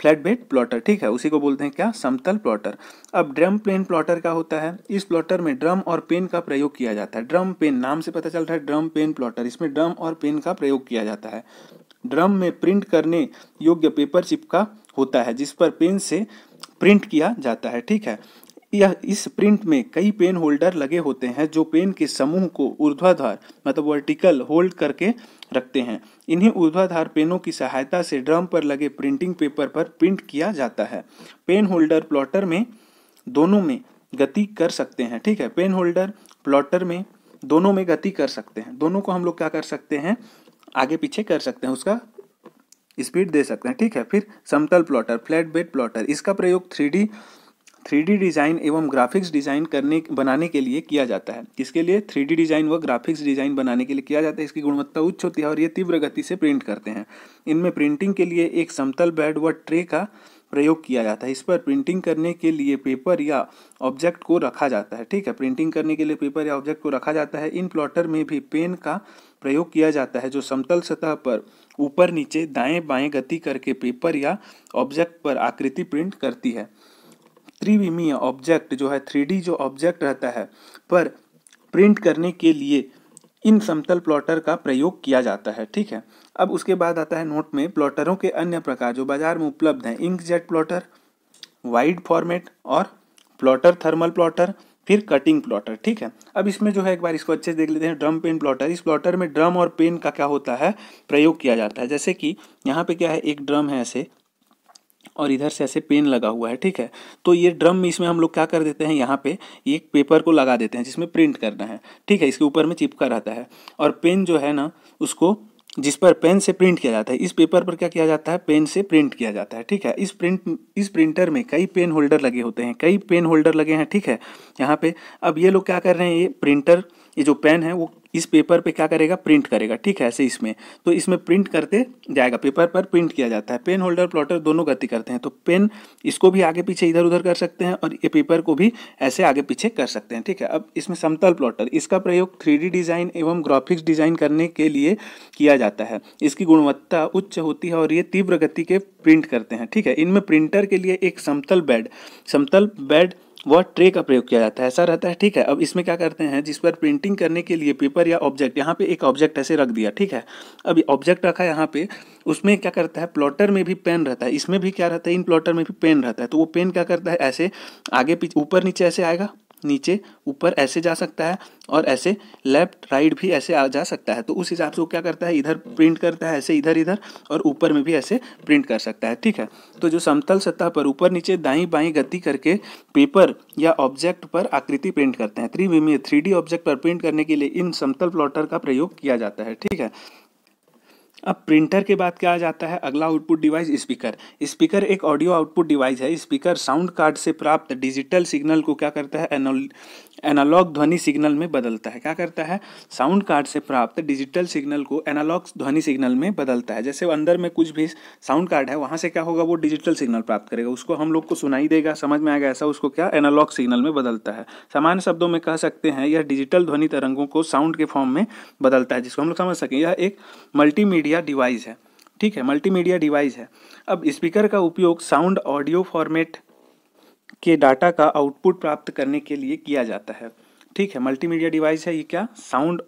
flat bed plotter ठीक है उसी को बोलते हैं क्या समतल प्लॉटर अब ड्रम पेन प्लॉटर का होता है इस प्लॉटर में ड्रम और पेन का प्रयोग किया जाता है ड्रम पेन नाम से पता चल रहा है ड्रम पेन प्लॉटर इसमें ड्रम और पेन का प्रयोग किया जाता है ड्रम में प्रिंट करने योग्य पेपर चिपका होता है जिस पर पेन से प्रिंट किया जाता है ठीक है यह इस प्रिंट में कई पेन होल्डर लगे होते हैं जो पेन के समूह को ऊर्ध्वाधार मतलब वर्टिकल होल्ड करके रखते हैं इन्हें ऊर्ध्वाधार पेनों की सहायता से ड्रम पर लगे प्रिंटिंग पेपर पर प्रिंट किया जाता है पेन होल्डर प्लॉटर में दोनों में गति कर सकते हैं ठीक है पेन होल्डर प्लॉटर में दोनों में गति कर सकते हैं दोनों को हम लोग क्या कर सकते हैं आगे पीछे कर सकते हैं उसका स्पीड दे सकते हैं ठीक है फिर समतल प्लॉटर फ्लैट बेड प्लॉटर इसका प्रयोग three D three D design एवं ग्राफिक्स डिज़ाइन करने बनाने के लिए किया जाता है इसके लिए थ्री डी डिज़ाइन व ग्राफिक्स डिज़ाइन बनाने के लिए किया जाता है इसकी गुणवत्ता उच्च होती है और ये तीव्र गति से प्रिंट करते हैं इनमें प्रिंटिंग के लिए एक समतल बेड व ट्रे का प्रयोग किया जाता है इस पर प्रिंटिंग करने के लिए पेपर या ऑब्जेक्ट को रखा जाता है ठीक है प्रिंटिंग करने के लिए पेपर या ऑब्जेक्ट को रखा जाता है इन प्लॉटर में भी पेन का प्रयोग किया जाता है जो समतल सतह पर ऊपर नीचे दाएं बाएं गति करके पेपर या ऑब्जेक्ट पर आकृति प्रिंट करती है त्रिविमीय ऑब्जेक्ट जो है थ्री जो ऑब्जेक्ट रहता है पर प्रिंट करने के लिए इन समतल प्लॉटर का प्रयोग किया जाता है ठीक है अब उसके बाद आता है नोट में प्लॉटरों के अन्य प्रकार जो बाजार में उपलब्ध हैं ink jet plotter wide format और प्लॉटर थर्मल प्लॉटर फिर कटिंग प्लॉटर ठीक है अब इसमें जो है एक बार इसको अच्छे से देख लेते हैं ड्रम पेन प्लॉटर इस प्लॉटर में ड्रम और पेन का क्या होता है प्रयोग किया जाता है जैसे कि यहाँ पे क्या है एक ड्रम है ऐसे और इधर से ऐसे पेन लगा हुआ है ठीक है तो ये ड्रम में इसमें हम लोग क्या कर देते हैं यहाँ पे एक पेपर को लगा देते हैं जिसमें प्रिंट करना है ठीक है इसके ऊपर में चिपका रहता है और पेन जो है ना उसको जिस पर पेन से प्रिंट किया जाता है इस पेपर पर क्या किया जाता है पेन से प्रिंट किया जाता है ठीक है इस प्रिंट इस प्रिंटर में कई पेन होल्डर लगे होते हैं कई पेन होल्डर लगे हैं ठीक है यहाँ पे अब ये लोग क्या कर रहे हैं ये प्रिंटर ये जो पेन है वो इस पेपर पे क्या करेगा प्रिंट करेगा ठीक है ऐसे इसमें तो इसमें प्रिंट करते जाएगा पेपर पर प्रिंट किया जाता है पेन होल्डर प्लॉटर दोनों गति करते हैं तो पेन इसको भी आगे पीछे इधर उधर कर सकते हैं और ये पेपर को भी ऐसे आगे पीछे कर सकते हैं ठीक है अब इसमें समतल प्लॉटर इसका प्रयोग थ्री डिज़ाइन एवं ग्राफिक्स डिज़ाइन करने के लिए किया जाता है इसकी गुणवत्ता उच्च होती है और ये तीव्र गति के प्रिंट करते हैं ठीक है इनमें प्रिंटर के लिए एक समतल बेड समतल बेड वह ट्रे का प्रयोग किया जाता है ऐसा रहता है ठीक है अब इसमें क्या करते हैं जिस पर प्रिंटिंग करने के लिए पेपर या ऑब्जेक्ट यहाँ पे एक ऑब्जेक्ट ऐसे रख दिया ठीक है अब ऑब्जेक्ट रखा है यहाँ पे उसमें क्या करता है प्लॉटर में भी पेन रहता है इसमें भी क्या रहता है इन प्लॉटर में भी पेन रहता है तो वो पेन क्या करता है ऐसे आगे पीछे ऊपर नीचे ऐसे आएगा नीचे ऊपर ऐसे जा सकता है और ऐसे लेफ्ट राइट भी ऐसे आ जा सकता है तो उस हिसाब से वो क्या करता है इधर प्रिंट करता है ऐसे इधर इधर और ऊपर में भी ऐसे प्रिंट कर सकता है ठीक है तो जो समतल सतह पर ऊपर नीचे दाई बाई गति करके पेपर या ऑब्जेक्ट पर आकृति प्रिंट करते हैं त्रिविमीय थ्री ऑब्जेक्ट पर प्रिंट करने के लिए इन समतल प्लॉटर का प्रयोग किया जाता है ठीक है अब प्रिंटर के बाद क्या आ जाता है अगला आउटपुट डिवाइस स्पीकर स्पीकर एक ऑडियो आउटपुट डिवाइस है स्पीकर साउंड कार्ड से प्राप्त डिजिटल सिग्नल को क्या करता है एनालॉग ध्वनि सिग्नल में बदलता है क्या करता है साउंड कार्ड से प्राप्त डिजिटल सिग्नल को एनालॉग ध्वनि सिग्नल में बदलता है जैसे अंदर में कुछ भी साउंड कार्ड है वहाँ से क्या होगा वो डिजिटल सिग्नल प्राप्त करेगा उसको हम लोग को सुनाई देगा समझ में आएगा ऐसा उसको क्या एनालॉग सिग्नल में बदलता है सामान्य शब्दों में कह सकते हैं यह डिजिटल ध्वनि तरंगों को साउंड के फॉर्म में बदलता है जिसको हम लोग समझ सकें यह एक मल्टीमीडिया डिवाइस है ठीक है मल्टीमीडिया डिवाइस है अब स्पीकर का उपयोग साउंड ऑडियो फॉर्मेट के डाटा का आउटपुट प्राप्त करने के लिए किया जाता है ठीक है मल्टीमीडिया डिवाइस है ये क्या साउंड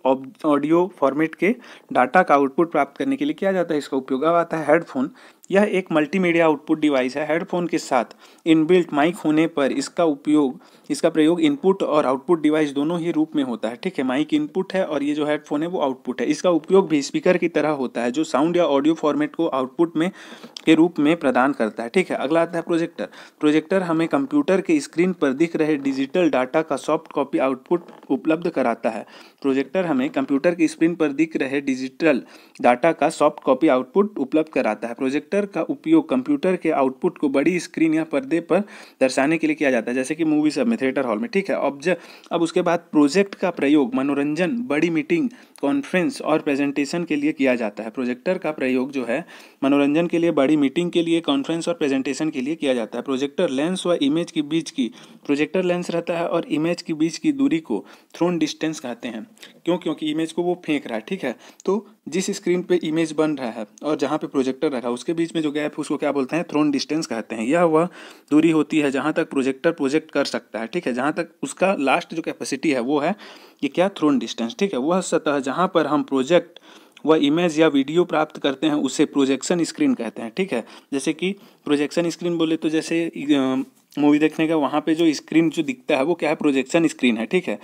ऑडियो फॉर्मेट के डाटा का आउटपुट प्राप्त करने के लिए किया जाता है इसका उपयोग अब आता है हेडफोन यह एक मल्टीमीडिया आउटपुट डिवाइस है हेडफोन के साथ इनबिल्ट माइक होने पर इसका उपयोग इसका प्रयोग इनपुट और आउटपुट डिवाइस दोनों ही रूप में होता है ठीक है माइक इनपुट है और ये जो हेडफोन है वो आउटपुट है इसका उपयोग भी स्पीकर की तरह होता है जो साउंड या ऑडियो फॉर्मेट को आउटपुट में के रूप में प्रदान करता है ठीक है अगला आता है प्रोजेक्टर प्रोजेक्टर हमें कंप्यूटर के स्क्रीन पर दिख रहे डिजिटल डाटा का सॉफ्ट कॉपी आउटपुट उपलब्ध कराता है प्रोजेक्टर हमें कंप्यूटर की स्क्रीन पर दिख रहे डिजिटल डाटा का सॉफ्ट कॉपी आउटपुट उपलब्ध कराता है प्रोजेक्टर का उपयोग कंप्यूटर के आउटपुट को बड़ी स्क्रीन या पर्दे पर दर्शाने के लिए किया जाता है जैसे कि मूवी सब में थिएटर हॉल में ठीक है ऑब्जेक्ट अब उसके बाद प्रोजेक्ट का प्रयोग मनोरंजन बड़ी मीटिंग कॉन्फ्रेंस और प्रेजेंटेशन के लिए किया जाता है प्रोजेक्टर का प्रयोग जो है मनोरंजन के लिए बड़ी मीटिंग के लिए कॉन्फ्रेंस और प्रेजेंटेशन के लिए किया जाता है प्रोजेक्टर लेंस व इमेज के बीच की प्रोजेक्टर लेंस रहता है और इमेज के बीच की दूरी को थ्रोन डिस्टेंस कहते हैं क्यों क्योंकि इमेज को वो फेंक रहा है ठीक है तो जिस स्क्रीन पे इमेज बन रहा है और जहाँ पे प्रोजेक्टर रखा है उसके बीच में जो गैप उसको क्या बोलते हैं थ्रोन डिस्टेंस कहते हैं यह वह दूरी होती है जहाँ तक प्रोजेक्टर प्रोजेक्ट कर सकता है ठीक है जहाँ तक उसका लास्ट जो कैपेसिटी है वो है ये क्या थ्रोन डिस्टेंस ठीक है वह सतह जहाँ पर हम प्रोजेक्ट वह इमेज या वीडियो प्राप्त करते हैं उसे प्रोजेक्शन स्क्रीन कहते हैं ठीक है जैसे कि प्रोजेक्शन स्क्रीन बोले तो जैसे मूवी देखने का वहाँ पे जो स्क्रीन जो दिखता है वो क्या है प्रोजेक्शन स्क्रीन है ठीक है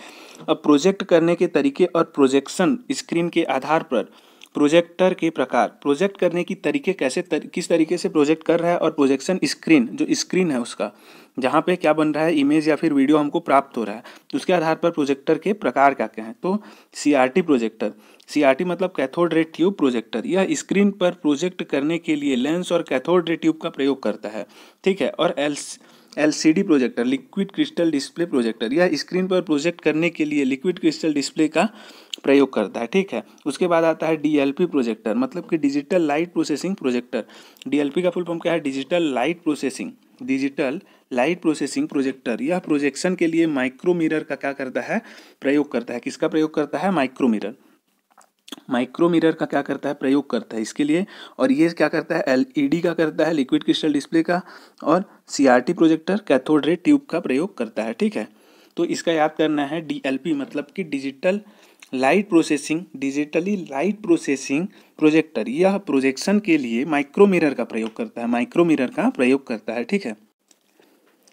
अब प्रोजेक्ट करने के तरीके और प्रोजेक्शन स्क्रीन के आधार पर प्रोजेक्टर के प्रकार प्रोजेक्ट करने की तरीके कैसे तर, किस तरीके से प्रोजेक्ट कर रहा है और प्रोजेक्शन स्क्रीन जो स्क्रीन है उसका जहाँ पे क्या बन रहा है इमेज या फिर वीडियो हमको प्राप्त हो रहा है तो उसके आधार पर प्रोजेक्टर के प्रकार क्या क्या हैं तो सी प्रोजेक्टर सी मतलब कैथोड रे ट्यूब प्रोजेक्टर यह स्क्रीन पर प्रोजेक्ट करने के लिए लेंस और कैथोड रे ट्यूब का प्रयोग करता है ठीक है और एल्स LCD projector liquid crystal display projector यह स्क्रीन पर प्रोजेक्ट करने के लिए लिक्विड क्रिस्टल डिस्प्ले का प्रयोग करता है ठीक है उसके बाद आता है डीएलपी प्रोजेक्टर मतलब कि digital light processing projector DLP का फुल फॉर्म क्या है digital light processing digital light processing projector यह प्रोजेक्शन के लिए माइक्रो का क्या करता है प्रयोग करता है किसका प्रयोग करता है माइक्रो माइक्रो का क्या करता है प्रयोग करता है इसके लिए और ये क्या करता है एलईडी का करता है लिक्विड क्रिस्टल डिस्प्ले का और CRT projector cathode ray tube का प्रयोग करता है ठीक है तो इसका याद करना है डीएलपी मतलब कि digital light processing digitally light processing projector यह प्रोजेक्शन के लिए माइक्रो का प्रयोग करता है माइक्रो का प्रयोग करता है ठीक है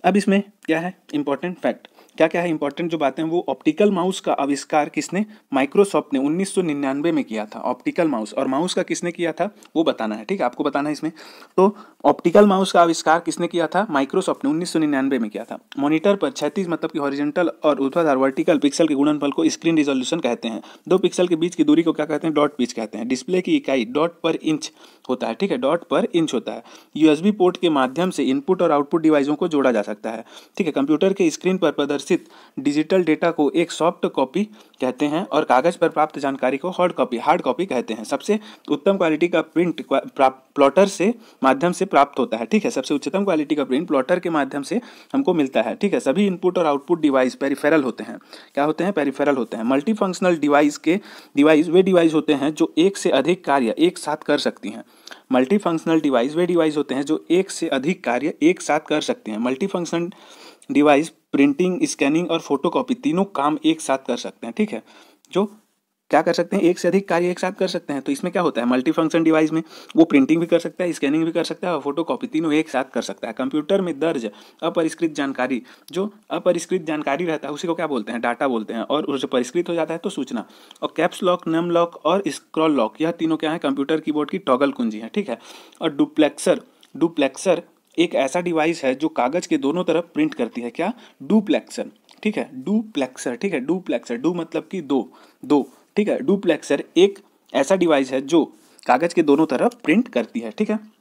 अब इसमें क्या है इंपॉर्टेंट फैक्ट क्या क्या है इंपॉर्टेंट जो बातें हैं वो ऑप्टिकल माउस का आविष्कार किसने माइक्रोसॉफ्ट ने 1999 में किया था ऑप्टिकल माउस और माउस का किसने किया था वो बताना है ठीक है आपको बताना है इसमें तो ऑप्टिकल माउस का आविष्कार किसने किया था माइक्रोसॉफ्ट ने उन्नीस में किया था मॉनिटर पर छत्तीस मतलब कि हॉरिजेंटल और ऊर्ध्वाधार वर्टिकल पिक्सल के गुणनफल को स्क्रीन रिजोल्यूशन कहते हैं दो पिक्सल के बीच की दूरी को क्या कहते हैं डॉट पिच कहते हैं डिस्प्ले की इकाई डॉट पर इंच होता है ठीक है डॉट पर इंच होता है यूएसबी पोर्ट के माध्यम से इनपुट और आउटपुट डिवाइसों को जोड़ा जा सकता है ठीक है कंप्यूटर के स्क्रीन पर प्रदर्शन प्रदर्शित डिजिटल डेटा को एक सॉफ्ट कॉपी कहते हैं और कागज़ पर प्राप्त जानकारी को हार्ड कॉपी हार्ड कॉपी कहते हैं सबसे उत्तम क्वालिटी का प्रिंट प्लॉटर से माध्यम से प्राप्त होता है ठीक है सबसे उच्चतम क्वालिटी का प्रिंट प्लॉटर के माध्यम से हमको मिलता है ठीक है सभी इनपुट और आउटपुट डिवाइस पेरीफेरल होते हैं क्या होते हैं पेरीफेरल होते हैं मल्टीफंक्शनल डिवाइस के डिवाइस वे डिवाइस होते हैं जो एक से अधिक कार्य एक साथ कर सकती हैं फंक्शनल डिवाइस वे डिवाइस होते हैं जो एक से अधिक कार्य एक साथ कर सकते हैं मल्टीफंक्शन डिवाइस प्रिंटिंग स्कैनिंग और फोटोकॉपी तीनों काम एक साथ कर सकते हैं ठीक है जो क्या कर सकते हैं एक से अधिक कार्य एक साथ कर सकते हैं तो इसमें क्या होता है मल्टी फंक्शन डिवाइस में वो प्रिंटिंग भी कर सकता है स्कैनिंग भी कर सकता है और फोटो कॉपी तीनों एक साथ कर सकता है कंप्यूटर में दर्ज अपरिष्कृत जानकारी जो अपरिष्कृत जानकारी रहता है उसी को क्या बोलते हैं डाटा बोलते हैं और उससे परिष्कृत हो जाता है तो सूचना और कैप्स लॉक नम लॉक और स्क्रॉल लॉक यह तीनों क्या है कंप्यूटर कीबोर्ड की टॉगल कुंजी है ठीक है और डुप्लेक्सर डुप्लेक्सर एक ऐसा डिवाइस है जो कागज़ के दोनों तरफ प्रिंट करती है क्या डुप्लेक्सर ठीक है डुप्लेक्सर ठीक है डुप्लेक्सर डू मतलब कि दो दो ठीक है डुप्लेक्सर एक ऐसा डिवाइस है जो कागज़ के दोनों तरफ प्रिंट करती है ठीक है